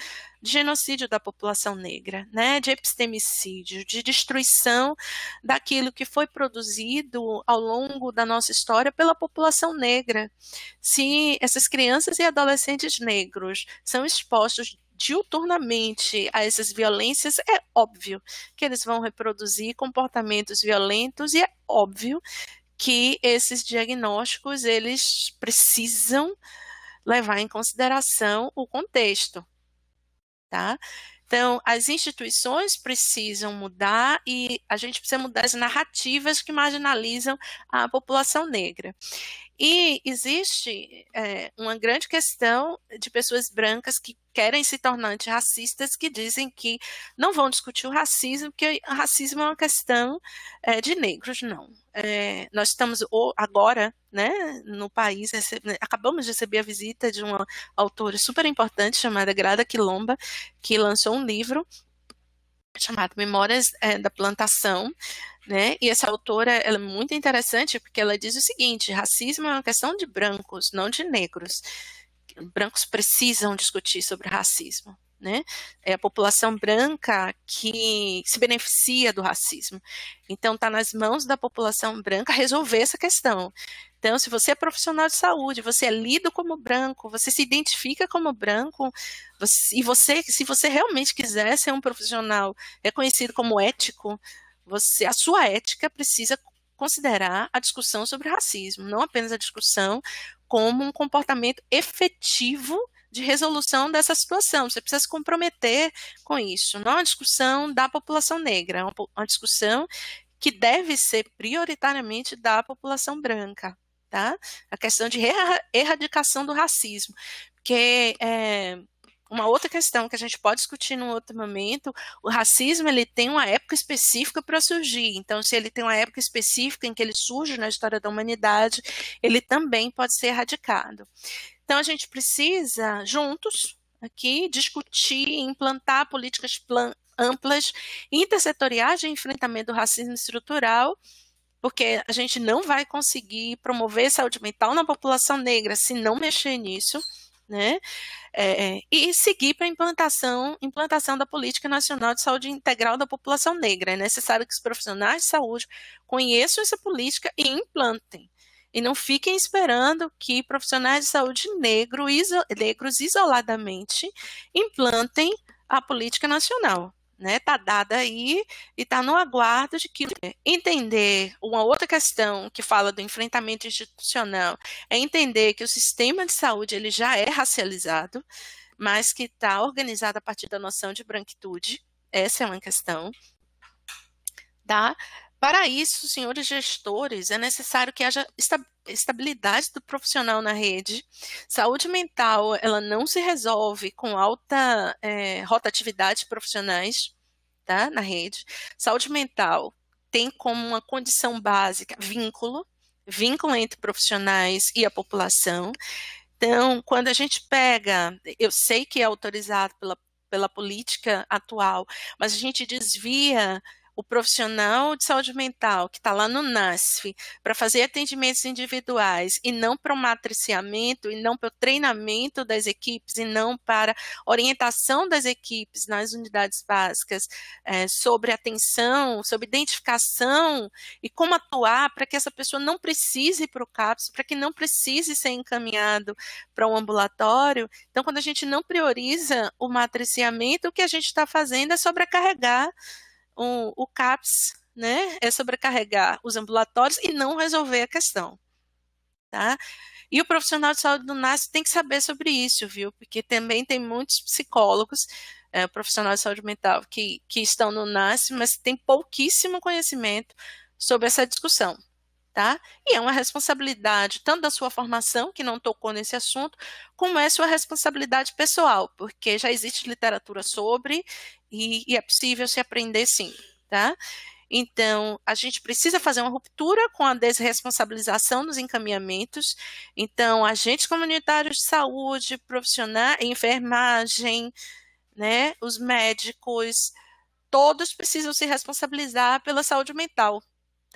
de genocídio da população negra, né, de epistemicídio, de destruição daquilo que foi produzido ao longo da nossa história pela população negra. Se essas crianças e adolescentes negros são expostos diuturnamente a essas violências, é óbvio que eles vão reproduzir comportamentos violentos e é óbvio que esses diagnósticos eles precisam levar em consideração o contexto, tá? Então, as instituições precisam mudar e a gente precisa mudar as narrativas que marginalizam a população negra. E existe é, uma grande questão de pessoas brancas que querem se tornar antirracistas, que dizem que não vão discutir o racismo, porque o racismo é uma questão é, de negros, não. É, nós estamos agora, né, no país, né, acabamos de receber a visita de uma autora super importante chamada Grada Quilomba, que lançou um livro chamado Memórias é, da Plantação, né? E essa autora ela é muito interessante porque ela diz o seguinte: racismo é uma questão de brancos, não de negros. Brancos precisam discutir sobre racismo né? É a população branca que se beneficia do racismo. Então, está nas mãos da população branca resolver essa questão. Então, se você é profissional de saúde, você é lido como branco, você se identifica como branco, você, e você, se você realmente quiser ser um profissional reconhecido é como ético, você, a sua ética precisa considerar a discussão sobre racismo, não apenas a discussão como um comportamento efetivo de resolução dessa situação. Você precisa se comprometer com isso. Não é uma discussão da população negra, é uma discussão que deve ser prioritariamente da população branca. Tá? A questão de erradicação do racismo. Porque é, uma outra questão que a gente pode discutir num outro momento, o racismo ele tem uma época específica para surgir. Então, se ele tem uma época específica em que ele surge na história da humanidade, ele também pode ser erradicado. Então, a gente precisa, juntos, aqui, discutir e implantar políticas amplas, intersetoriais de enfrentamento do racismo estrutural, porque a gente não vai conseguir promover saúde mental na população negra se não mexer nisso. Né? É, é, e seguir para a implantação, implantação da Política Nacional de Saúde Integral da População Negra. É necessário que os profissionais de saúde conheçam essa política e implantem. E não fiquem esperando que profissionais de saúde negro, iso, negros isoladamente implantem a política nacional. Né, tá dada aí e está no aguardo de que entender uma outra questão que fala do enfrentamento institucional é entender que o sistema de saúde ele já é racializado, mas que está organizado a partir da noção de branquitude. Essa é uma questão, tá? Para isso, senhores gestores, é necessário que haja estabilidade do profissional na rede. Saúde mental, ela não se resolve com alta é, rotatividade de profissionais tá, na rede. Saúde mental tem como uma condição básica vínculo, vínculo entre profissionais e a população. Então, quando a gente pega, eu sei que é autorizado pela, pela política atual, mas a gente desvia o profissional de saúde mental que está lá no NASF para fazer atendimentos individuais e não para o matriciamento, e não para o treinamento das equipes, e não para orientação das equipes nas unidades básicas é, sobre atenção, sobre identificação e como atuar para que essa pessoa não precise para o CAPS, para que não precise ser encaminhado para o um ambulatório. Então, quando a gente não prioriza o matriciamento, o que a gente está fazendo é sobrecarregar um, o CAPS né, é sobrecarregar os ambulatórios e não resolver a questão. Tá? E o profissional de saúde do NAS tem que saber sobre isso, viu? Porque também tem muitos psicólogos, é, profissionais de saúde mental, que, que estão no NAS, mas tem pouquíssimo conhecimento sobre essa discussão tá? E é uma responsabilidade tanto da sua formação, que não tocou nesse assunto, como é sua responsabilidade pessoal, porque já existe literatura sobre e, e é possível se aprender sim, tá? Então, a gente precisa fazer uma ruptura com a desresponsabilização dos encaminhamentos. Então, agentes comunitários de saúde, profissionais, enfermagem, né, os médicos, todos precisam se responsabilizar pela saúde mental,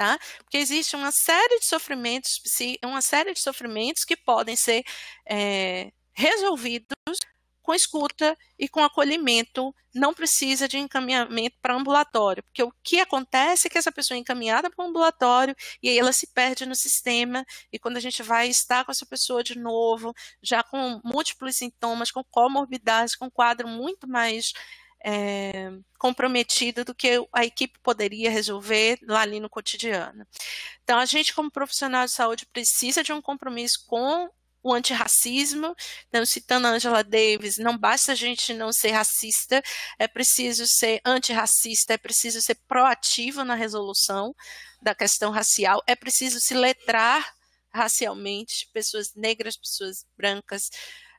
tá? Porque existe uma série de sofrimentos, uma série de sofrimentos que podem ser é, resolvidos com escuta e com acolhimento, não precisa de encaminhamento para ambulatório, porque o que acontece é que essa pessoa é encaminhada para o ambulatório e aí ela se perde no sistema, e quando a gente vai estar com essa pessoa de novo, já com múltiplos sintomas com comorbidades, com um quadro muito mais é, comprometida do que a equipe poderia resolver lá ali no cotidiano. Então, a gente, como profissional de saúde, precisa de um compromisso com o antirracismo. Então, citando a Angela Davis, não basta a gente não ser racista, é preciso ser antirracista, é preciso ser proativo na resolução da questão racial, é preciso se letrar racialmente, pessoas negras, pessoas brancas.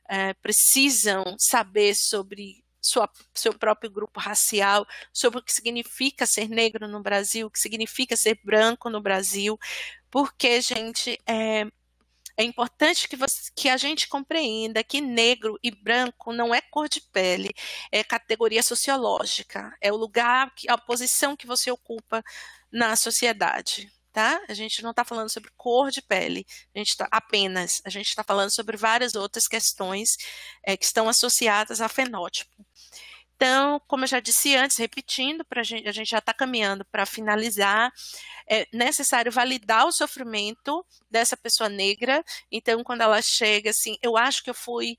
É, precisam saber sobre sua, seu próprio grupo racial, sobre o que significa ser negro no Brasil, o que significa ser branco no Brasil, porque, gente, é, é importante que, você, que a gente compreenda que negro e branco não é cor de pele, é categoria sociológica, é o lugar, a posição que você ocupa na sociedade tá? A gente não está falando sobre cor de pele, a gente tá apenas, a gente está falando sobre várias outras questões é, que estão associadas a fenótipo. Então, como eu já disse antes, repetindo, pra gente, a gente já está caminhando para finalizar, é necessário validar o sofrimento dessa pessoa negra. Então, quando ela chega assim, eu acho que eu fui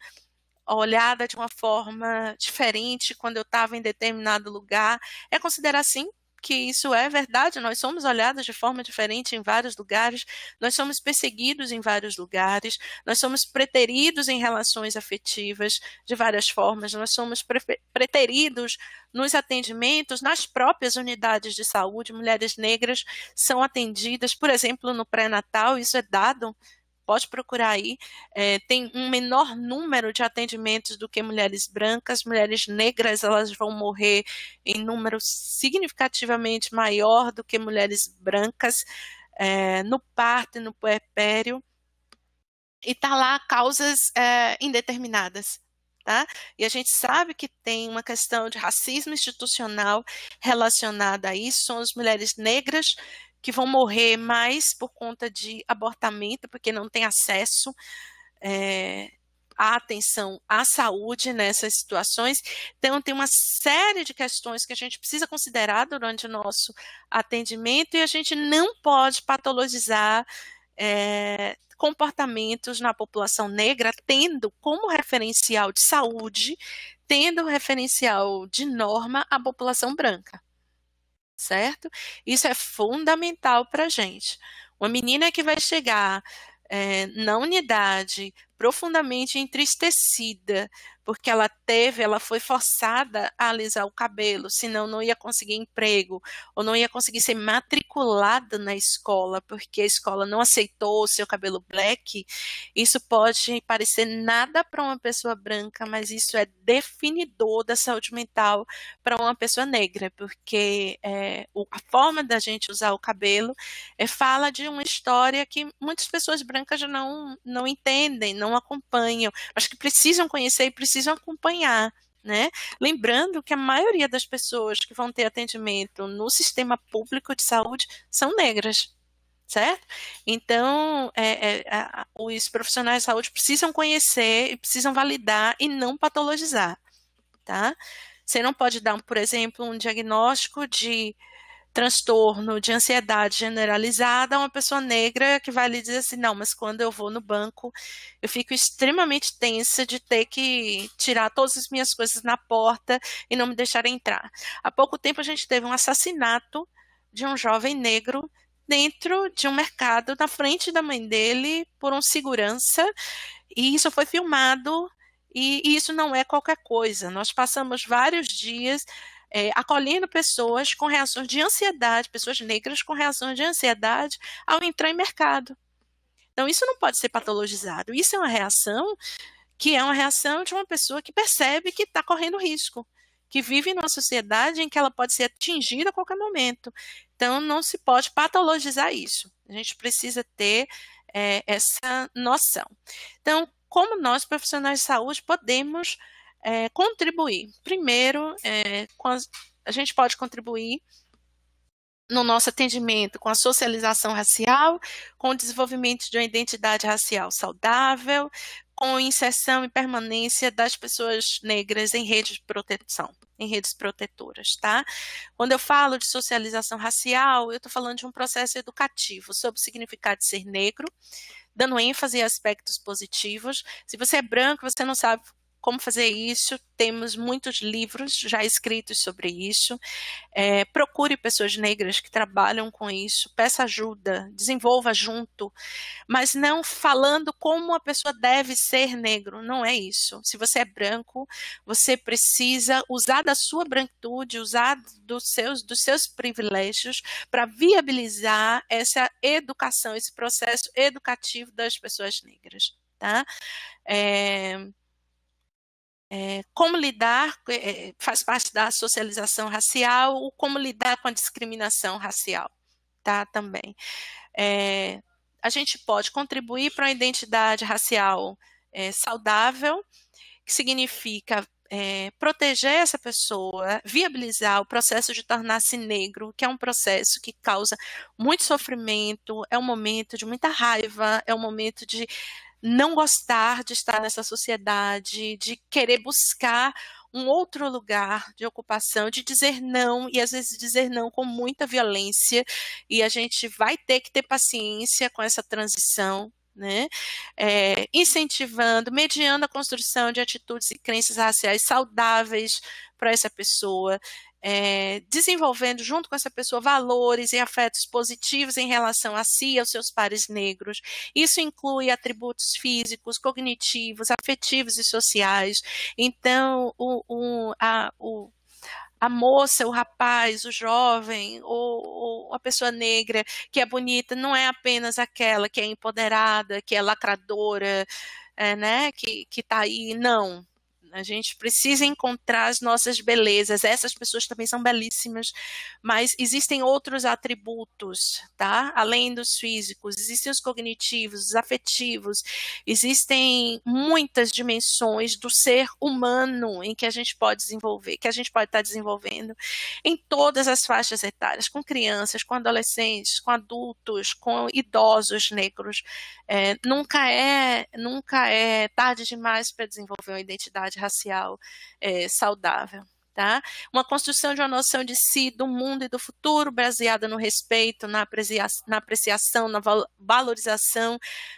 olhada de uma forma diferente quando eu estava em determinado lugar, é considerar assim que isso é verdade. Nós somos olhados de forma diferente em vários lugares, nós somos perseguidos em vários lugares, nós somos preteridos em relações afetivas de várias formas, nós somos pre preteridos nos atendimentos, nas próprias unidades de saúde. Mulheres negras são atendidas, por exemplo, no pré-natal, isso é dado pode procurar aí, é, tem um menor número de atendimentos do que mulheres brancas, mulheres negras elas vão morrer em número significativamente maior do que mulheres brancas é, no parto e no puerpério, e está lá causas é, indeterminadas. Tá? E a gente sabe que tem uma questão de racismo institucional relacionada a isso, são as mulheres negras que vão morrer mais por conta de abortamento, porque não tem acesso é, à atenção à saúde nessas situações. Então, tem uma série de questões que a gente precisa considerar durante o nosso atendimento e a gente não pode patologizar. É, comportamentos na população negra, tendo como referencial de saúde, tendo referencial de norma a população branca certo? Isso é fundamental para a gente. Uma menina que vai chegar é, na unidade profundamente entristecida, porque ela teve, ela foi forçada a alisar o cabelo, senão não ia conseguir emprego, ou não ia conseguir ser matriculada na escola, porque a escola não aceitou o seu cabelo black. Isso pode parecer nada para uma pessoa branca, mas isso é definidor da saúde mental para uma pessoa negra, porque é, a forma da gente usar o cabelo é, fala de uma história que muitas pessoas brancas não, não entendem, não não acompanham, mas que precisam conhecer e precisam acompanhar. Né? Lembrando que a maioria das pessoas que vão ter atendimento no sistema público de saúde são negras, certo? Então, é, é, a, os profissionais de saúde precisam conhecer e precisam validar e não patologizar, tá? Você não pode dar, por exemplo, um diagnóstico de transtorno de ansiedade generalizada, uma pessoa negra que vai lhe dizer assim: não, mas quando eu vou no banco, eu fico extremamente tensa de ter que tirar todas as minhas coisas na porta e não me deixar entrar. Há pouco tempo a gente teve um assassinato de um jovem negro dentro de um mercado na frente da mãe dele por um segurança e isso foi filmado e, e isso não é qualquer coisa. Nós passamos vários dias é, acolhendo pessoas com reações de ansiedade, pessoas negras com reações de ansiedade ao entrar em mercado. Então, isso não pode ser patologizado. Isso é uma reação que é uma reação de uma pessoa que percebe que está correndo risco, que vive numa sociedade em que ela pode ser atingida a qualquer momento. Então, não se pode patologizar isso. A gente precisa ter é, essa noção. Então, como nós, profissionais de saúde, podemos é, contribuir. Primeiro, é, as, a gente pode contribuir no nosso atendimento com a socialização racial, com o desenvolvimento de uma identidade racial saudável, com inserção e permanência das pessoas negras em redes de proteção, em redes protetoras, tá? Quando eu falo de socialização racial, eu estou falando de um processo educativo sobre o significado de ser negro, dando ênfase a aspectos positivos. Se você é branco, você não sabe como fazer isso, temos muitos livros já escritos sobre isso. É, procure pessoas negras que trabalham com isso, peça ajuda, desenvolva junto, mas não falando como a pessoa deve ser negro, não é isso. Se você é branco, você precisa usar da sua branquitude, usar dos seus, dos seus privilégios para viabilizar essa educação, esse processo educativo das pessoas negras. Tá? É, é, como lidar, é, faz parte da socialização racial, o como lidar com a discriminação racial, tá? Também. É, a gente pode contribuir para uma identidade racial saudável, que significa é, proteger essa pessoa, viabilizar o processo de tornar-se negro, que é um processo que causa muito sofrimento, é um momento de muita raiva, é um momento de não gostar de estar nessa sociedade, de querer buscar um outro lugar de ocupação, de dizer não, e às vezes dizer não com muita violência, e a gente vai ter que ter paciência com essa transição, né? É, incentivando, mediando a construção de atitudes e crenças raciais saudáveis para essa pessoa, é, desenvolvendo junto com essa pessoa valores e afetos positivos em relação a si e aos seus pares negros. Isso inclui atributos físicos, cognitivos, afetivos e sociais. Então, o, o, a, o a moça, o rapaz, o jovem, ou, ou, a pessoa negra que é bonita não é apenas aquela que é empoderada, que é lacradora, é, né, que está aí, não. A gente precisa encontrar as nossas belezas. Essas pessoas também são belíssimas, mas existem outros atributos, tá? Além dos físicos, existem os cognitivos, os afetivos, existem muitas dimensões do ser humano em que a gente pode desenvolver, que a gente pode estar desenvolvendo em todas as faixas etárias, com crianças, com adolescentes, com adultos, com idosos negros. É, nunca é nunca é tarde demais para desenvolver uma identidade racial é, saudável. Tá? Uma construção de uma noção de si, do mundo e do futuro, baseada no respeito, na apreciação, na valorização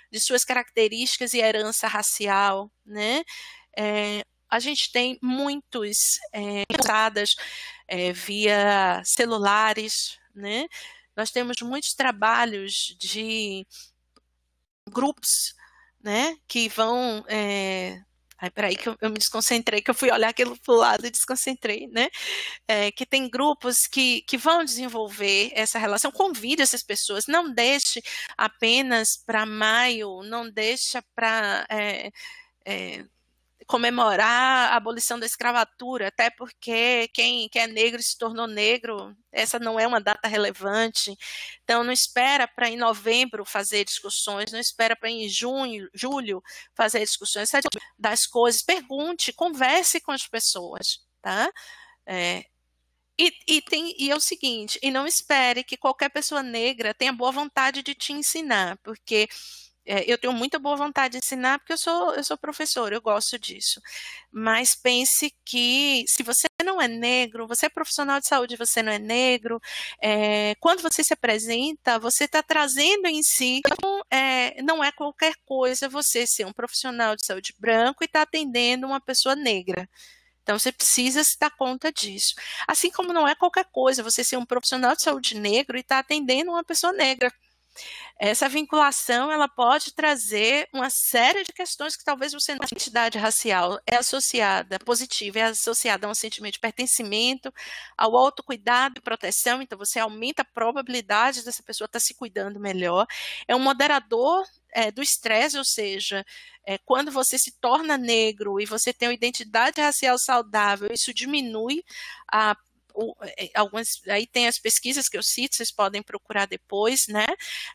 de suas características e herança racial, né? É, a gente tem muitos é, usadas é, via celulares, né? Nós temos muitos trabalhos de grupos, né, que vão é, Ai, peraí, que eu, eu, me desconcentrei, que eu fui olhar aquilo pro lado e desconcentrei, né? É, que tem grupos que, que vão desenvolver essa relação, convide essas pessoas, não deixe apenas para maio, não deixa para. É, é, comemorar a abolição da escravatura, até porque quem, quem é negro se tornou negro, essa não é uma data relevante. Então, não espera para em novembro fazer discussões, não espera para em junho, julho fazer discussões das coisas. Pergunte, converse com as pessoas, tá? É, e, e, tem, e é o seguinte, e não espere que qualquer pessoa negra tenha boa vontade de te ensinar, porque é, eu tenho muita boa vontade de ensinar, porque eu sou, eu sou professora, eu gosto disso. Mas pense que se você não é negro, você é profissional de saúde, você não é negro, é, quando você se apresenta, você está trazendo em si. Então, é, não é qualquer coisa você ser um profissional de saúde branco e estar tá atendendo uma pessoa negra. Então, você precisa se dar conta disso. Assim como não é qualquer coisa você ser um profissional de saúde negro e estar tá atendendo uma pessoa negra. Essa vinculação ela pode trazer uma série de questões que talvez você não identidade racial é associada positiva, é associada a um sentimento de pertencimento, ao autocuidado e proteção, então você aumenta a probabilidade dessa pessoa estar tá se cuidando melhor. É um moderador é, do estresse, ou seja, é, quando você se torna negro e você tem uma identidade racial saudável, isso diminui a é, algumas, aí tem as pesquisas que eu cito, vocês podem procurar depois, né?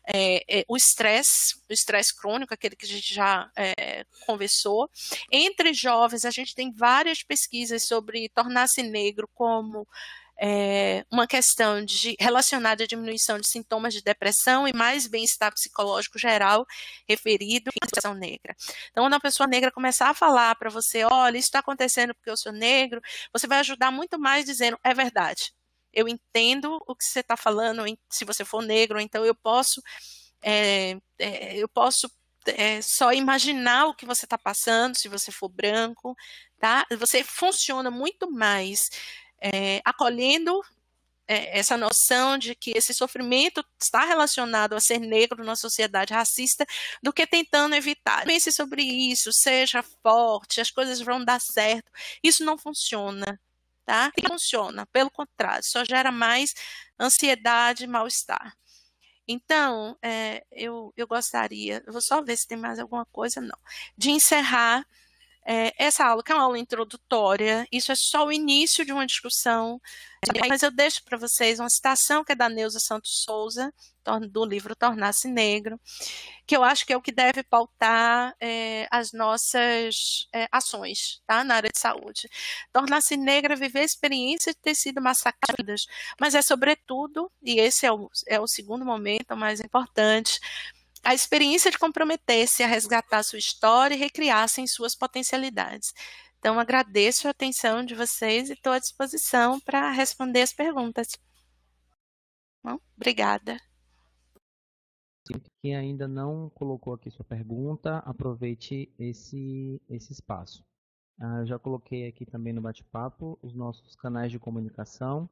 É, é, o estresse, o estresse crônico, aquele que a gente já é, conversou. Entre jovens, a gente tem várias pesquisas sobre tornar-se negro como é, uma questão de, relacionada à diminuição de sintomas de depressão e mais bem-estar psicológico geral referido à situação negra. Então, quando a pessoa negra começar a falar para você, olha, isso está acontecendo porque eu sou negro, você vai ajudar muito mais dizendo, é verdade, eu entendo o que você está falando, se você for negro, então eu posso, é, é, eu posso é, só imaginar o que você está passando, se você for branco, tá? Você funciona muito mais é, acolhendo é, essa noção de que esse sofrimento está relacionado a ser negro na sociedade racista, do que tentando evitar. Pense sobre isso, seja forte, as coisas vão dar certo. Isso não funciona, tá? E funciona, pelo contrário, só gera mais ansiedade e mal-estar. Então, é, eu, eu gostaria, eu vou só ver se tem mais alguma coisa, não, de encerrar é, essa aula, que é uma aula introdutória, isso é só o início de uma discussão, mas eu deixo para vocês uma citação que é da Neuza Santos Souza, do livro Tornar-se Negro, que eu acho que é o que deve pautar é, as nossas é, ações tá, na área de saúde. Tornar-se negra é viver a experiência de ter sido massacradas, mas é sobretudo, e esse é o, é o segundo momento mais importante, a experiência de comprometer-se a resgatar sua história e recriar-se em suas potencialidades. Então, agradeço a atenção de vocês e estou à disposição para responder as perguntas. Bom, obrigada. Quem ainda não colocou aqui sua pergunta, aproveite esse, esse espaço. Ah, já coloquei aqui também no bate-papo os nossos canais de comunicação.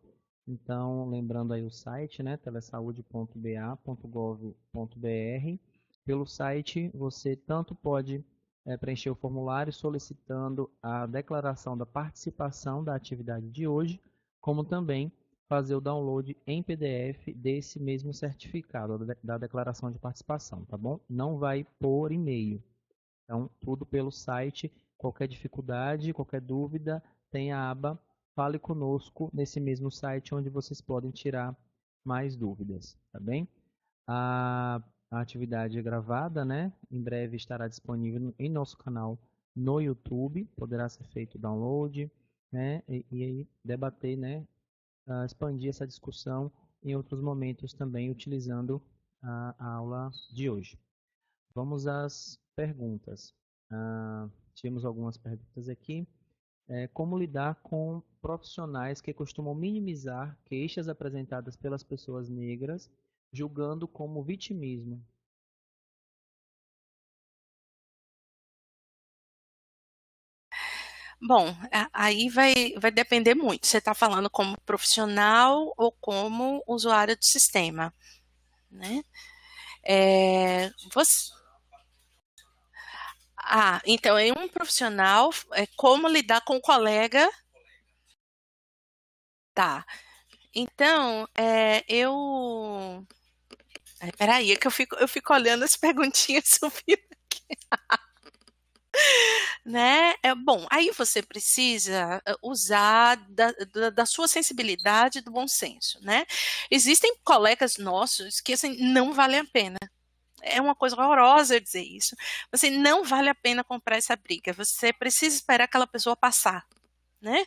Então, lembrando aí o site, né, telesaude.ba.gov.br. Pelo site, você tanto pode é, preencher o formulário solicitando a declaração da participação da atividade de hoje, como também fazer o download em PDF desse mesmo certificado da declaração de participação, tá bom? Não vai por e-mail. Então, tudo pelo site. Qualquer dificuldade, qualquer dúvida, tem a aba fale conosco nesse mesmo site onde vocês podem tirar mais dúvidas, tá bem? A, a atividade é gravada, né? Em breve estará disponível em nosso canal no YouTube, poderá ser feito download, né? E, debater, né? Uh, expandir essa discussão em outros momentos também utilizando a, a aula de hoje. Vamos às perguntas. Uh, tínhamos algumas perguntas aqui. É, como lidar com profissionais que costumam minimizar queixas apresentadas pelas pessoas negras, julgando como vitimismo. Bom, aí vai, vai depender muito. Você está falando como profissional ou como usuário do sistema, né? É, você... Ah, então em é um profissional, é como lidar com o colega Tá. Então, é, eu. peraí, é que eu fico, eu fico olhando as *laughs* perguntinhas subindo aqui. *laughs* né? É, bom, aí você precisa eh, usar da, da, da, sua sensibilidade, do bom senso, né? Existem colegas nossos que assim não vale a pena. É uma coisa horrorosa dizer isso. Assim, não vale a pena comprar essa briga. Você precisa esperar aquela pessoa passar né?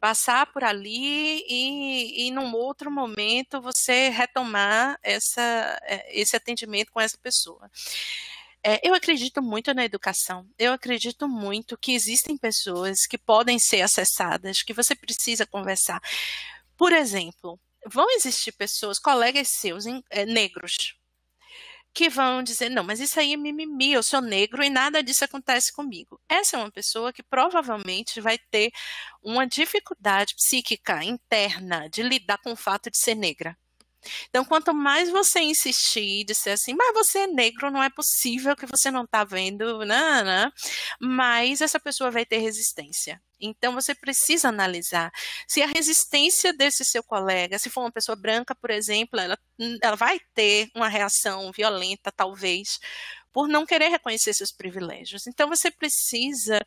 Passar por ali e, e num outro momento você retomar essa, eh, esse atendimento com essa pessoa. É, eu acredito muito na educação. Eu acredito muito que existem pessoas que podem ser acessadas, que você precisa conversar. Por exemplo, vão existir pessoas, colegas seus em, é, negros, que vão dizer: não, mas isso aí é mimimi, eu sou negro e nada disso acontece comigo. Essa é uma pessoa que provavelmente vai ter uma dificuldade psíquica interna de lidar com o fato de ser negra. Então, quanto mais você insistir, e disser assim, mas você é negro, não é possível que você não está vendo, não, né, não, né", mais essa pessoa vai ter resistência. Então, você precisa analisar se a resistência desse seu colega, se for uma pessoa branca, por exemplo, ela, hum, ela vai ter uma reação violenta, talvez, por não querer reconhecer seus privilégios. Então, você precisa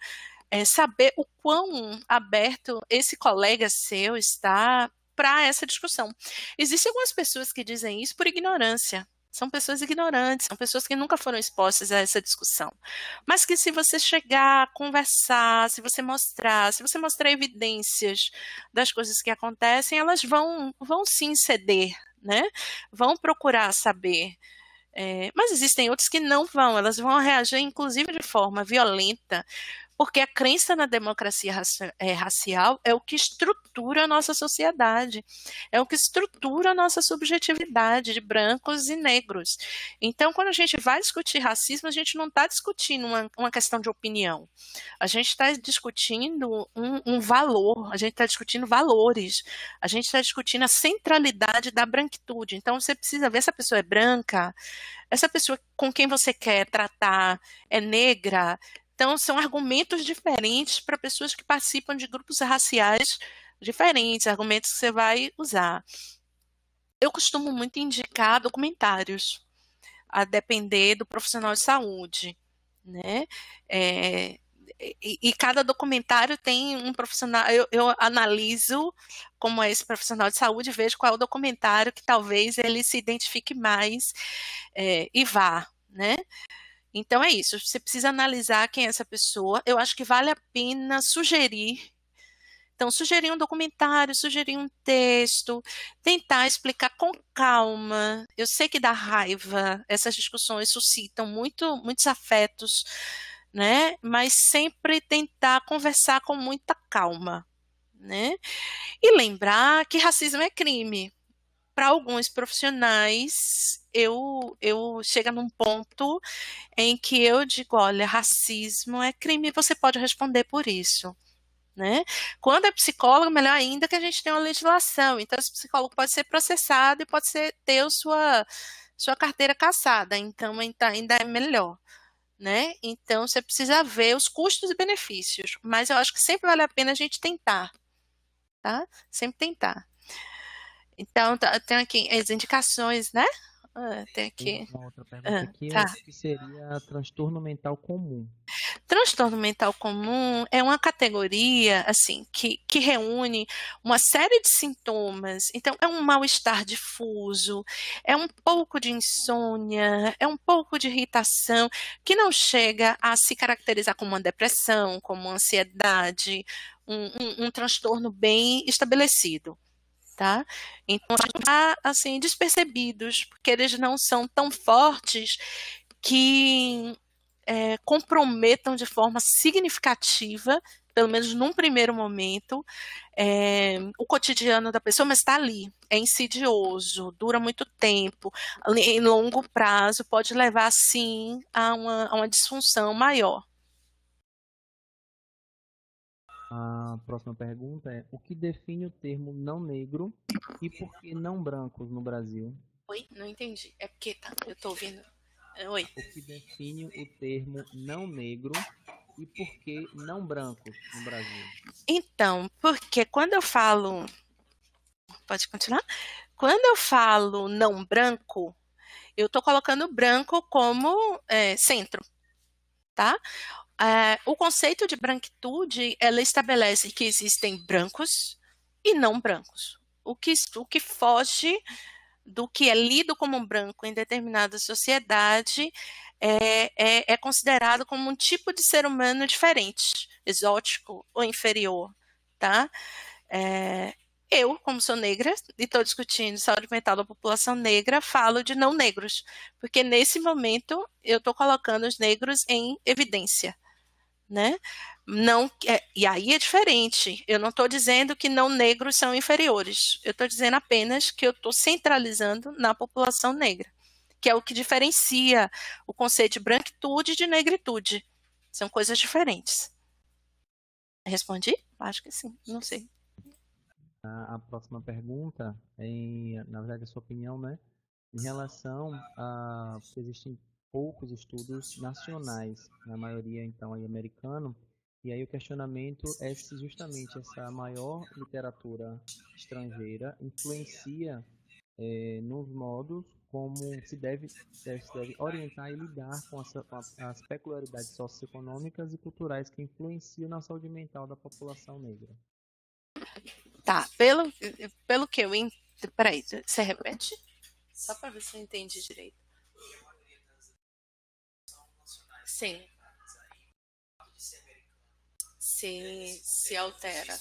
é, saber o quão aberto esse colega seu está para essa discussão. Existem algumas pessoas que dizem isso por ignorância. São pessoas ignorantes, são pessoas que nunca foram expostas a essa discussão. Mas que se você chegar, conversar, se você mostrar, se você mostrar evidências das coisas que acontecem, elas vão, vão sim ceder, né? Vão procurar saber. É, mas existem outros que não vão, elas vão reagir, inclusive, de forma violenta, porque a crença na democracia eh, racial é o que estrutura a nossa sociedade, é o que estrutura a nossa subjetividade de brancos e negros. Então, quando a gente vai discutir racismo, a gente não está discutindo uma, uma, questão de opinião, a gente está discutindo um, um valor, a gente está discutindo valores, a gente está discutindo a centralidade da branquitude. Então, você precisa ver se a pessoa é branca, essa pessoa com quem você quer tratar é negra, então, são argumentos diferentes para pessoas que participam de grupos raciais diferentes, argumentos que você vai usar. Eu costumo muito indicar documentários, a depender do profissional de saúde, né? É, e, e, cada documentário tem um profissional. Eu, eu, analiso como é esse profissional de saúde, vejo qual é o documentário que talvez ele se identifique mais é, e vá, né? Então é isso, você precisa analisar quem é essa pessoa. Eu acho que vale a pena sugerir. Então, sugerir um documentário, sugerir um texto, tentar explicar com calma. Eu sei que dá raiva, essas discussões suscitam muito, muitos afetos, né? Mas sempre tentar conversar com muita calma, né? E lembrar que racismo é crime para alguns profissionais, eu, eu chega num ponto em que eu digo, olha, racismo é crime, você pode responder por isso. Né? Quando é psicólogo, melhor ainda que a gente tem uma legislação. Então, esse psicólogo pode ser processado e pode ser, ter sua, sua carteira caçada. Então, ainda é melhor. Né? Então, você precisa ver os custos e benefícios. Mas eu acho que sempre vale a pena a gente tentar. Tá? Sempre tentar. Então, tá, tem aqui as indicações, né? Ah, tem aqui. Uma outra pergunta ah, aqui é tá. que seria transtorno mental comum. Transtorno mental comum é uma categoria assim que, que reúne uma série de sintomas. Então, é um mal-estar difuso, é um pouco de insônia, é um pouco de irritação, que não chega a se caracterizar como uma depressão, como uma ansiedade, um, um, um transtorno bem estabelecido tá? Então, tá assim despercebidos, porque eles não são tão fortes que é, comprometam de forma significativa, pelo menos num primeiro momento, é, o cotidiano da pessoa, mas está ali, é insidioso, dura muito tempo, em longo prazo pode levar sim a uma, a uma disfunção maior. A próxima pergunta é: o que define o termo não negro e por que não brancos no Brasil? Oi, não entendi. É porque tá, eu tô ouvindo. É, oi. O que define o termo não negro e por que não brancos no Brasil? Então, porque quando eu falo Pode continuar? Quando eu falo não branco, eu estou colocando branco como é, centro, tá? É, o conceito de branquitude ela estabelece que existem brancos e não brancos. O que, o que foge do que é lido como branco em determinada sociedade é, é, é considerado como um tipo de ser humano diferente, exótico ou inferior, tá? É, eu, como sou negra e estou discutindo saúde mental da população negra, falo de não negros, porque nesse momento eu estou colocando os negros em evidência né? Não, é, e aí é diferente. Eu não estou dizendo que não negros são inferiores. Eu estou dizendo apenas que eu estou centralizando na população negra, que é o que diferencia o conceito de branquitude de negritude. São coisas diferentes. Respondi? Acho que sim. Não sei. A, a próxima pergunta, é em, na verdade, é a sua opinião, né? Em relação a existem poucos estudos nacionais, na maioria então aí americano. E aí o questionamento é se justamente essa maior literatura estrangeira influencia é, nos modos como se deve, se deve orientar e lidar com as, as peculiaridades socioeconômicas e culturais que influenciam na saúde mental da população negra. Tá, pelo, pelo que eu entendi. Peraí, você repete? Só para ver se eu entendi direito. Sim. sim se altera.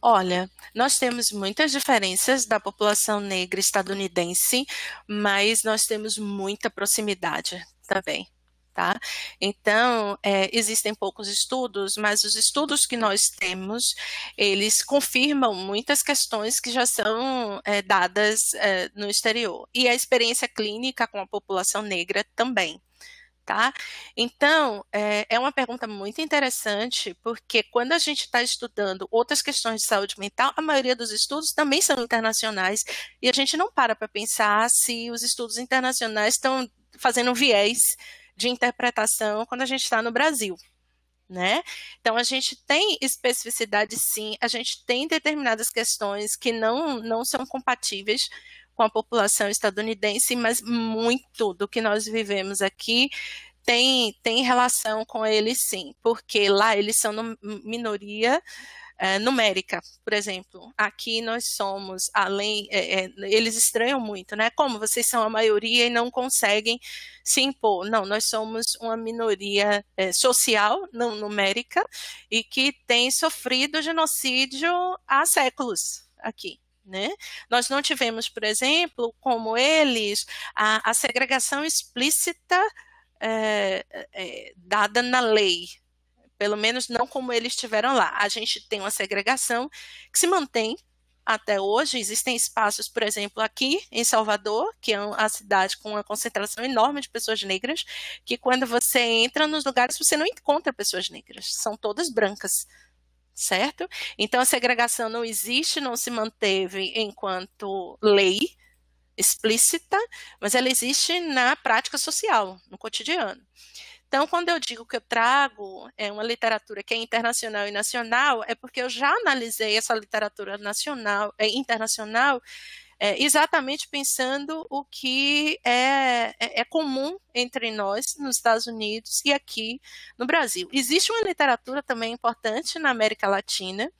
Olha, nós temos muitas diferenças da população negra estadunidense, mas nós temos muita proximidade também. Tá? Então, é, existem poucos estudos, mas os estudos que nós temos, eles confirmam muitas questões que já são é, dadas é, no exterior. E a experiência clínica com a população negra também. Tá? Então, é, é uma pergunta muito interessante, porque quando a gente está estudando outras questões de saúde mental, a maioria dos estudos também são internacionais, e a gente não para para pensar se os estudos internacionais estão fazendo viés de interpretação quando a gente está no Brasil. Né? Então a gente tem especificidade sim, a gente tem determinadas questões que não, não são compatíveis com a população estadunidense, mas muito do que nós vivemos aqui tem, tem relação com eles sim, porque lá eles são minoria é, numérica, por exemplo. Aqui nós somos, além, é, é, eles estranham muito, né? Como vocês são a maioria e não conseguem se impor. Não, nós somos uma minoria é, social, não numérica, e que tem sofrido genocídio há séculos aqui. Né? Nós não tivemos, por exemplo, como eles, a, a segregação explícita é, é, dada na lei, pelo menos não como eles estiveram lá. A gente tem uma segregação que se mantém até hoje. Existem espaços, por exemplo, aqui em Salvador, que é a cidade com uma concentração enorme de pessoas negras, que quando você entra nos lugares você não encontra pessoas negras, são todas brancas. Certo? Então a segregação não existe, não se manteve enquanto lei explícita, mas ela existe na prática social, no cotidiano. Então, quando eu digo que eu trago é, uma literatura que é internacional e nacional, é porque eu já analisei essa literatura nacional, é, internacional é, exatamente pensando o que é, é, é comum entre nós nos Estados Unidos e aqui no Brasil. Existe uma literatura também importante na América Latina,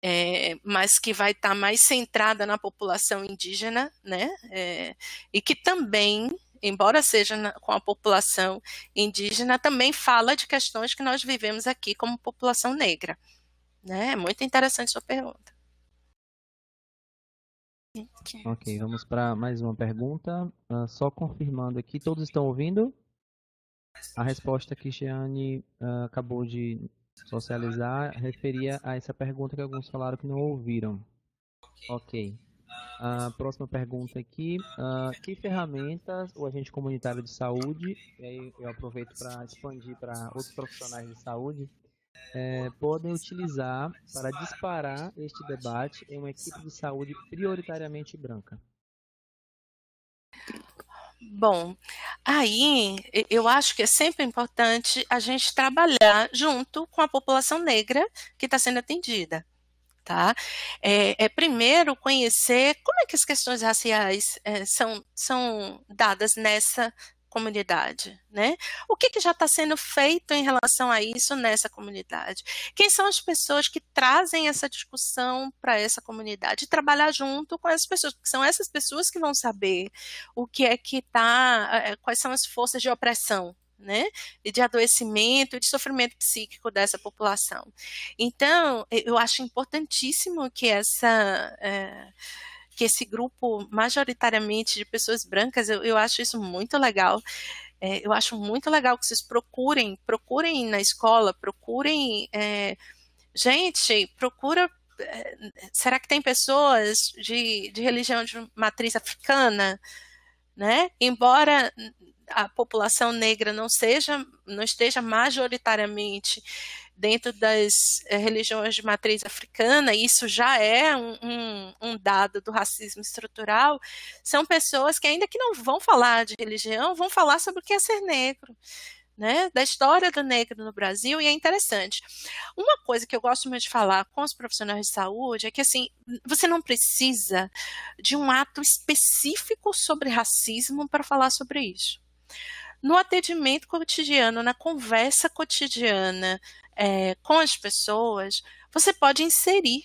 é, mas que vai estar tá mais centrada na população indígena, né? É, e que também embora seja na, com a população indígena, também fala de questões que nós vivemos aqui como população negra. Né? É muito interessante sua pergunta. Ok, vamos para mais uma pergunta. Uh, só confirmando aqui, todos estão ouvindo? A resposta que Jeane uh, acabou de socializar referia a essa pergunta que alguns falaram que não ouviram. Ok. A próxima pergunta aqui: uh, que ferramentas o agente comunitário de saúde, e aí eu aproveito para expandir para outros profissionais de saúde, é, podem utilizar para disparar este debate em uma equipe de saúde prioritariamente branca? Bom, aí eu acho que é sempre importante a gente trabalhar junto com a população negra que está sendo atendida tá? É, é, primeiro conhecer como é que as questões raciais é, são, são dadas nessa comunidade, né? O que, que já está sendo feito em relação a isso nessa comunidade? Quem são as pessoas que trazem essa discussão para essa comunidade? trabalhar junto com essas pessoas, porque são essas pessoas que vão saber o que é que está, eh, quais são as forças de opressão né, e de adoecimento, de sofrimento psíquico dessa população. Então, eu acho importantíssimo que essa é, que esse grupo majoritariamente de pessoas brancas, eu, eu acho isso muito legal. É, eu acho muito legal que vocês procurem, procurem na escola, procurem é, gente, procura é, será que tem pessoas de, de religião de matriz africana, né? Embora a população negra não seja, não esteja majoritariamente dentro das eh, religiões de matriz africana, isso já é um, um, um, dado do racismo estrutural, são pessoas que, ainda que não vão falar de religião, vão falar sobre o que é ser negro. Né, da história do negro no Brasil e é interessante. Uma coisa que eu gosto muito de falar com os profissionais de saúde é que assim você não precisa de um ato específico sobre racismo para falar sobre isso. No atendimento cotidiano, na conversa cotidiana é, com as pessoas, você pode inserir.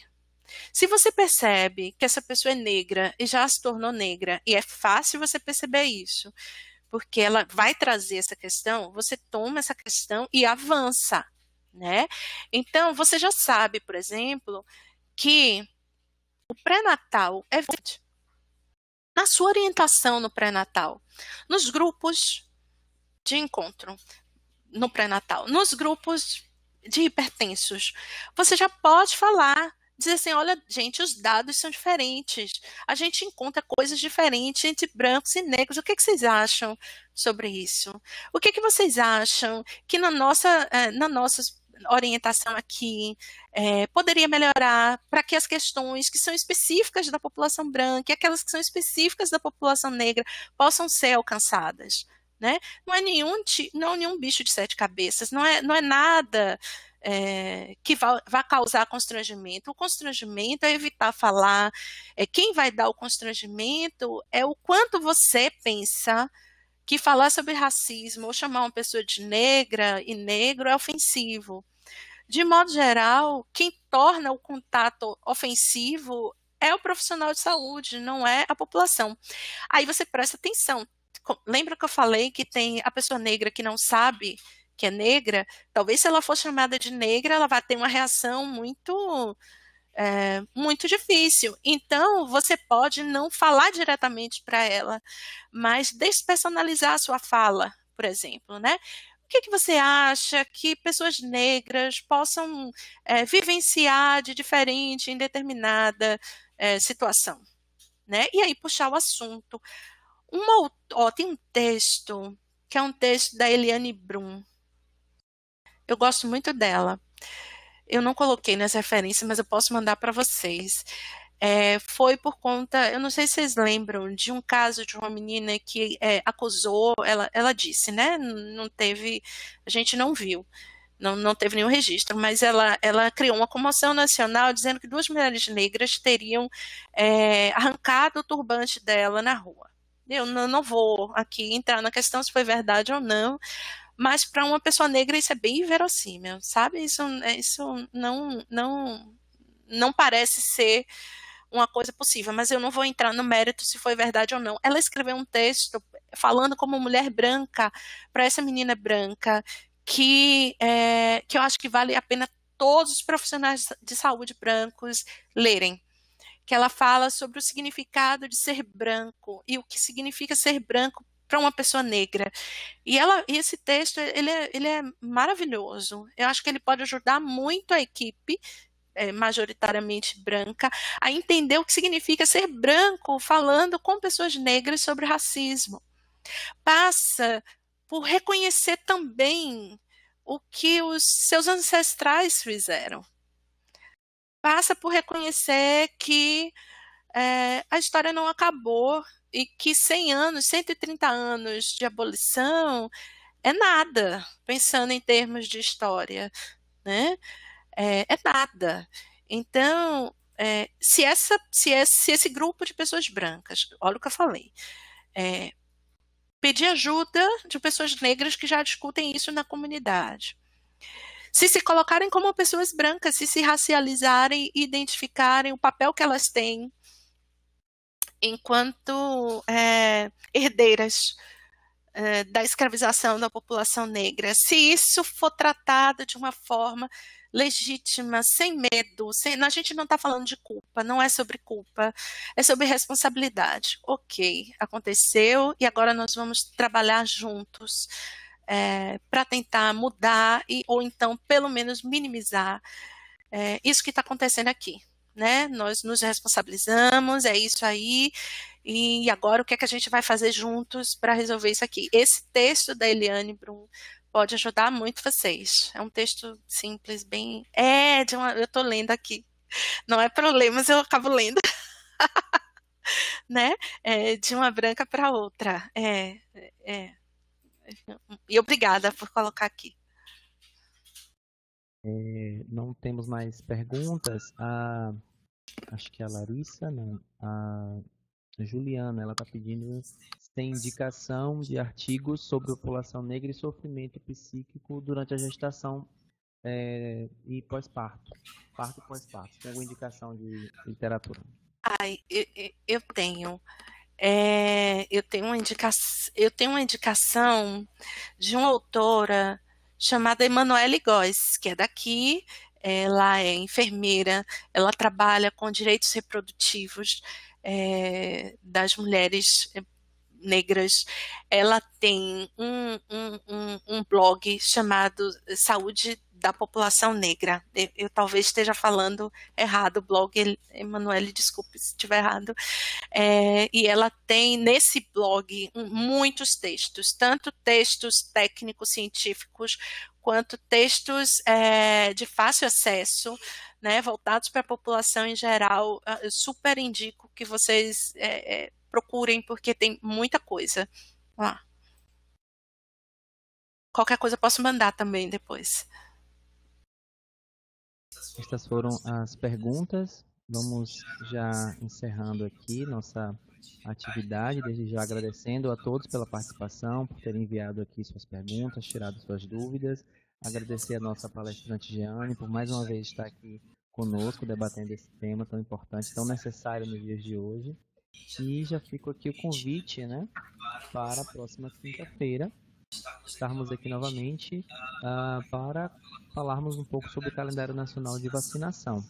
Se você percebe que essa pessoa é negra e já se tornou negra, e é fácil você perceber isso, porque ela vai trazer essa questão, você toma essa questão e avança, né? Então, você já sabe, por exemplo, que o pré-natal é verde na sua orientação no pré-natal, nos grupos de encontro no pré-natal, nos grupos de hipertensos. Você já pode falar, dizer assim: olha, gente, os dados são diferentes. A gente encontra coisas diferentes entre brancos e negros. O que, é que vocês acham sobre isso? O que, é que vocês acham que na nossa, eh, na nossa orientação aqui é, poderia melhorar para que as questões que são específicas da população branca e aquelas que são específicas da população negra possam ser alcançadas. Né? Não é nenhum, não é nenhum bicho de sete cabeças, não é, não é nada é, que vá, vá, causar constrangimento. O constrangimento é evitar falar. É, quem vai dar o constrangimento é o quanto você pensa que falar sobre racismo ou chamar uma pessoa de negra e negro é ofensivo. De modo geral, quem torna o contato ofensivo é o profissional de saúde, não é a população. Aí você presta atenção. Lembra que eu falei que tem a pessoa negra que não sabe que é negra? Talvez se ela for chamada de negra, ela vá ter uma reação muito é, muito difícil. Então, você pode não falar diretamente para ela, mas despersonalizar a sua fala, por exemplo, né? O que, que você acha que pessoas negras possam é, vivenciar de diferente em determinada é, situação? Né? E aí puxar o assunto. Uma, ó, tem um texto, que é um texto da Eliane Brum. Eu gosto muito dela eu não coloquei nas referências, mas eu posso mandar para vocês. É, foi por conta, eu não sei se vocês lembram, de um caso de uma menina que é, acusou, ela, ela disse, né? Não teve, a gente não viu, não, não teve nenhum registro, mas ela, ela criou uma comoção nacional dizendo que duas mulheres negras teriam é, arrancado o turbante dela na rua. Eu não, não vou aqui entrar na questão se foi verdade ou não, mas para uma pessoa negra isso é bem inverossímil, sabe? Isso, é, isso não, não, não parece ser uma coisa possível, mas eu não vou entrar no mérito se foi verdade ou não. Ela escreveu um texto falando como mulher branca para essa menina branca que, é, que eu acho que vale a pena todos os profissionais de saúde brancos lerem. Que ela fala sobre o significado de ser branco e o que significa ser branco para uma pessoa negra. E ela, e esse texto ele é, ele é maravilhoso. Eu acho que ele pode ajudar muito a equipe eh, majoritariamente branca a entender o que significa ser branco falando com pessoas negras sobre racismo. Passa por reconhecer também o que os seus ancestrais fizeram. Passa por reconhecer que é, a história não acabou e que 100 anos, 130 anos de abolição é nada, pensando em termos de história, né? É, é nada. Então, é, se, essa, se, esse, se, esse, grupo de pessoas brancas, olha o que eu falei, é, pedir ajuda de pessoas negras que já discutem isso na comunidade, se se colocarem como pessoas brancas, se se racializarem e identificarem o papel que elas têm enquanto é, herdeiras é, da escravização da população negra. Se isso for tratado de uma forma legítima, sem medo, sem, a gente não está falando de culpa, não é sobre culpa, é sobre responsabilidade. Ok, aconteceu e agora nós vamos trabalhar juntos. É, para tentar mudar e, ou então pelo menos minimizar é, isso que está acontecendo aqui né? Nós nos responsabilizamos, é isso aí. E agora o que é que a gente vai fazer juntos para resolver isso aqui? Esse texto da Eliane Brum pode ajudar muito vocês. É um texto simples, bem. É, uma... eu estou lendo aqui. Não é problema, mas eu acabo lendo. *laughs* né? É, de uma branca para outra. É, é, é. E obrigada por colocar aqui. É, não temos mais perguntas. Ah, acho que a Larissa, a Juliana, ela está pedindo tem indicação de artigos sobre população negra e sofrimento psíquico durante a gestação é, e pós-parto. Parto e pós-parto. Tem alguma indicação de literatura? Ai, eu, eu tenho. É, eu, tenho uma indica... eu tenho uma indicação de uma autora chamada Emanuele Góes, que é daqui, ela é enfermeira, ela trabalha com direitos reprodutivos é, das mulheres eh, negras. Ela tem um, um, um, um, blog chamado Saúde da População Negra. Eu, eu talvez esteja falando errado o blog, Emanuele, desculpe se estiver errado. É, e ela tem nesse blog muitos textos, tanto textos técnicos, científicos, quanto textos é, de fácil acesso, né, voltados para a população em geral, ah, eu super indico que vocês é, procurem, porque tem muita coisa lá. Qualquer coisa eu posso mandar também depois. Estas foram as perguntas. Vamos já encerrando aqui nossa atividade, desde já agradecendo a todos pela participação, por terem enviado aqui suas perguntas, tirado suas dúvidas. Agradecer a nossa palestrante Jeane por mais uma vez estar aqui conosco, debatendo esse tema tão importante, tão necessário nos dias de hoje. E já fico aqui o convite né, para a próxima quinta-feira estarmos aqui novamente uh, para falarmos um pouco sobre o calendário nacional de vacinação.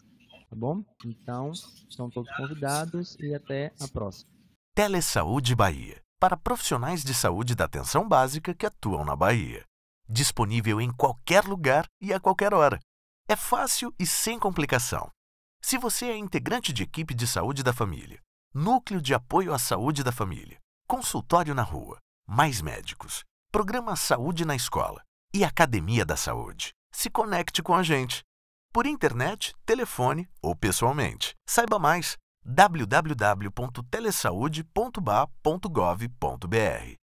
Tá bom? Então, estão todos convidados e até a próxima. Telesaúde Bahia para profissionais de saúde da atenção básica que atuam na Bahia disponível em qualquer lugar e a qualquer hora. É fácil e sem complicação. Se você é integrante de equipe de saúde da família, núcleo de apoio à saúde da família, consultório na rua, mais médicos, programa Saúde na Escola e Academia da Saúde, se conecte com a gente. Por internet, telefone ou pessoalmente. Saiba mais www.telesaude.ba.gov.br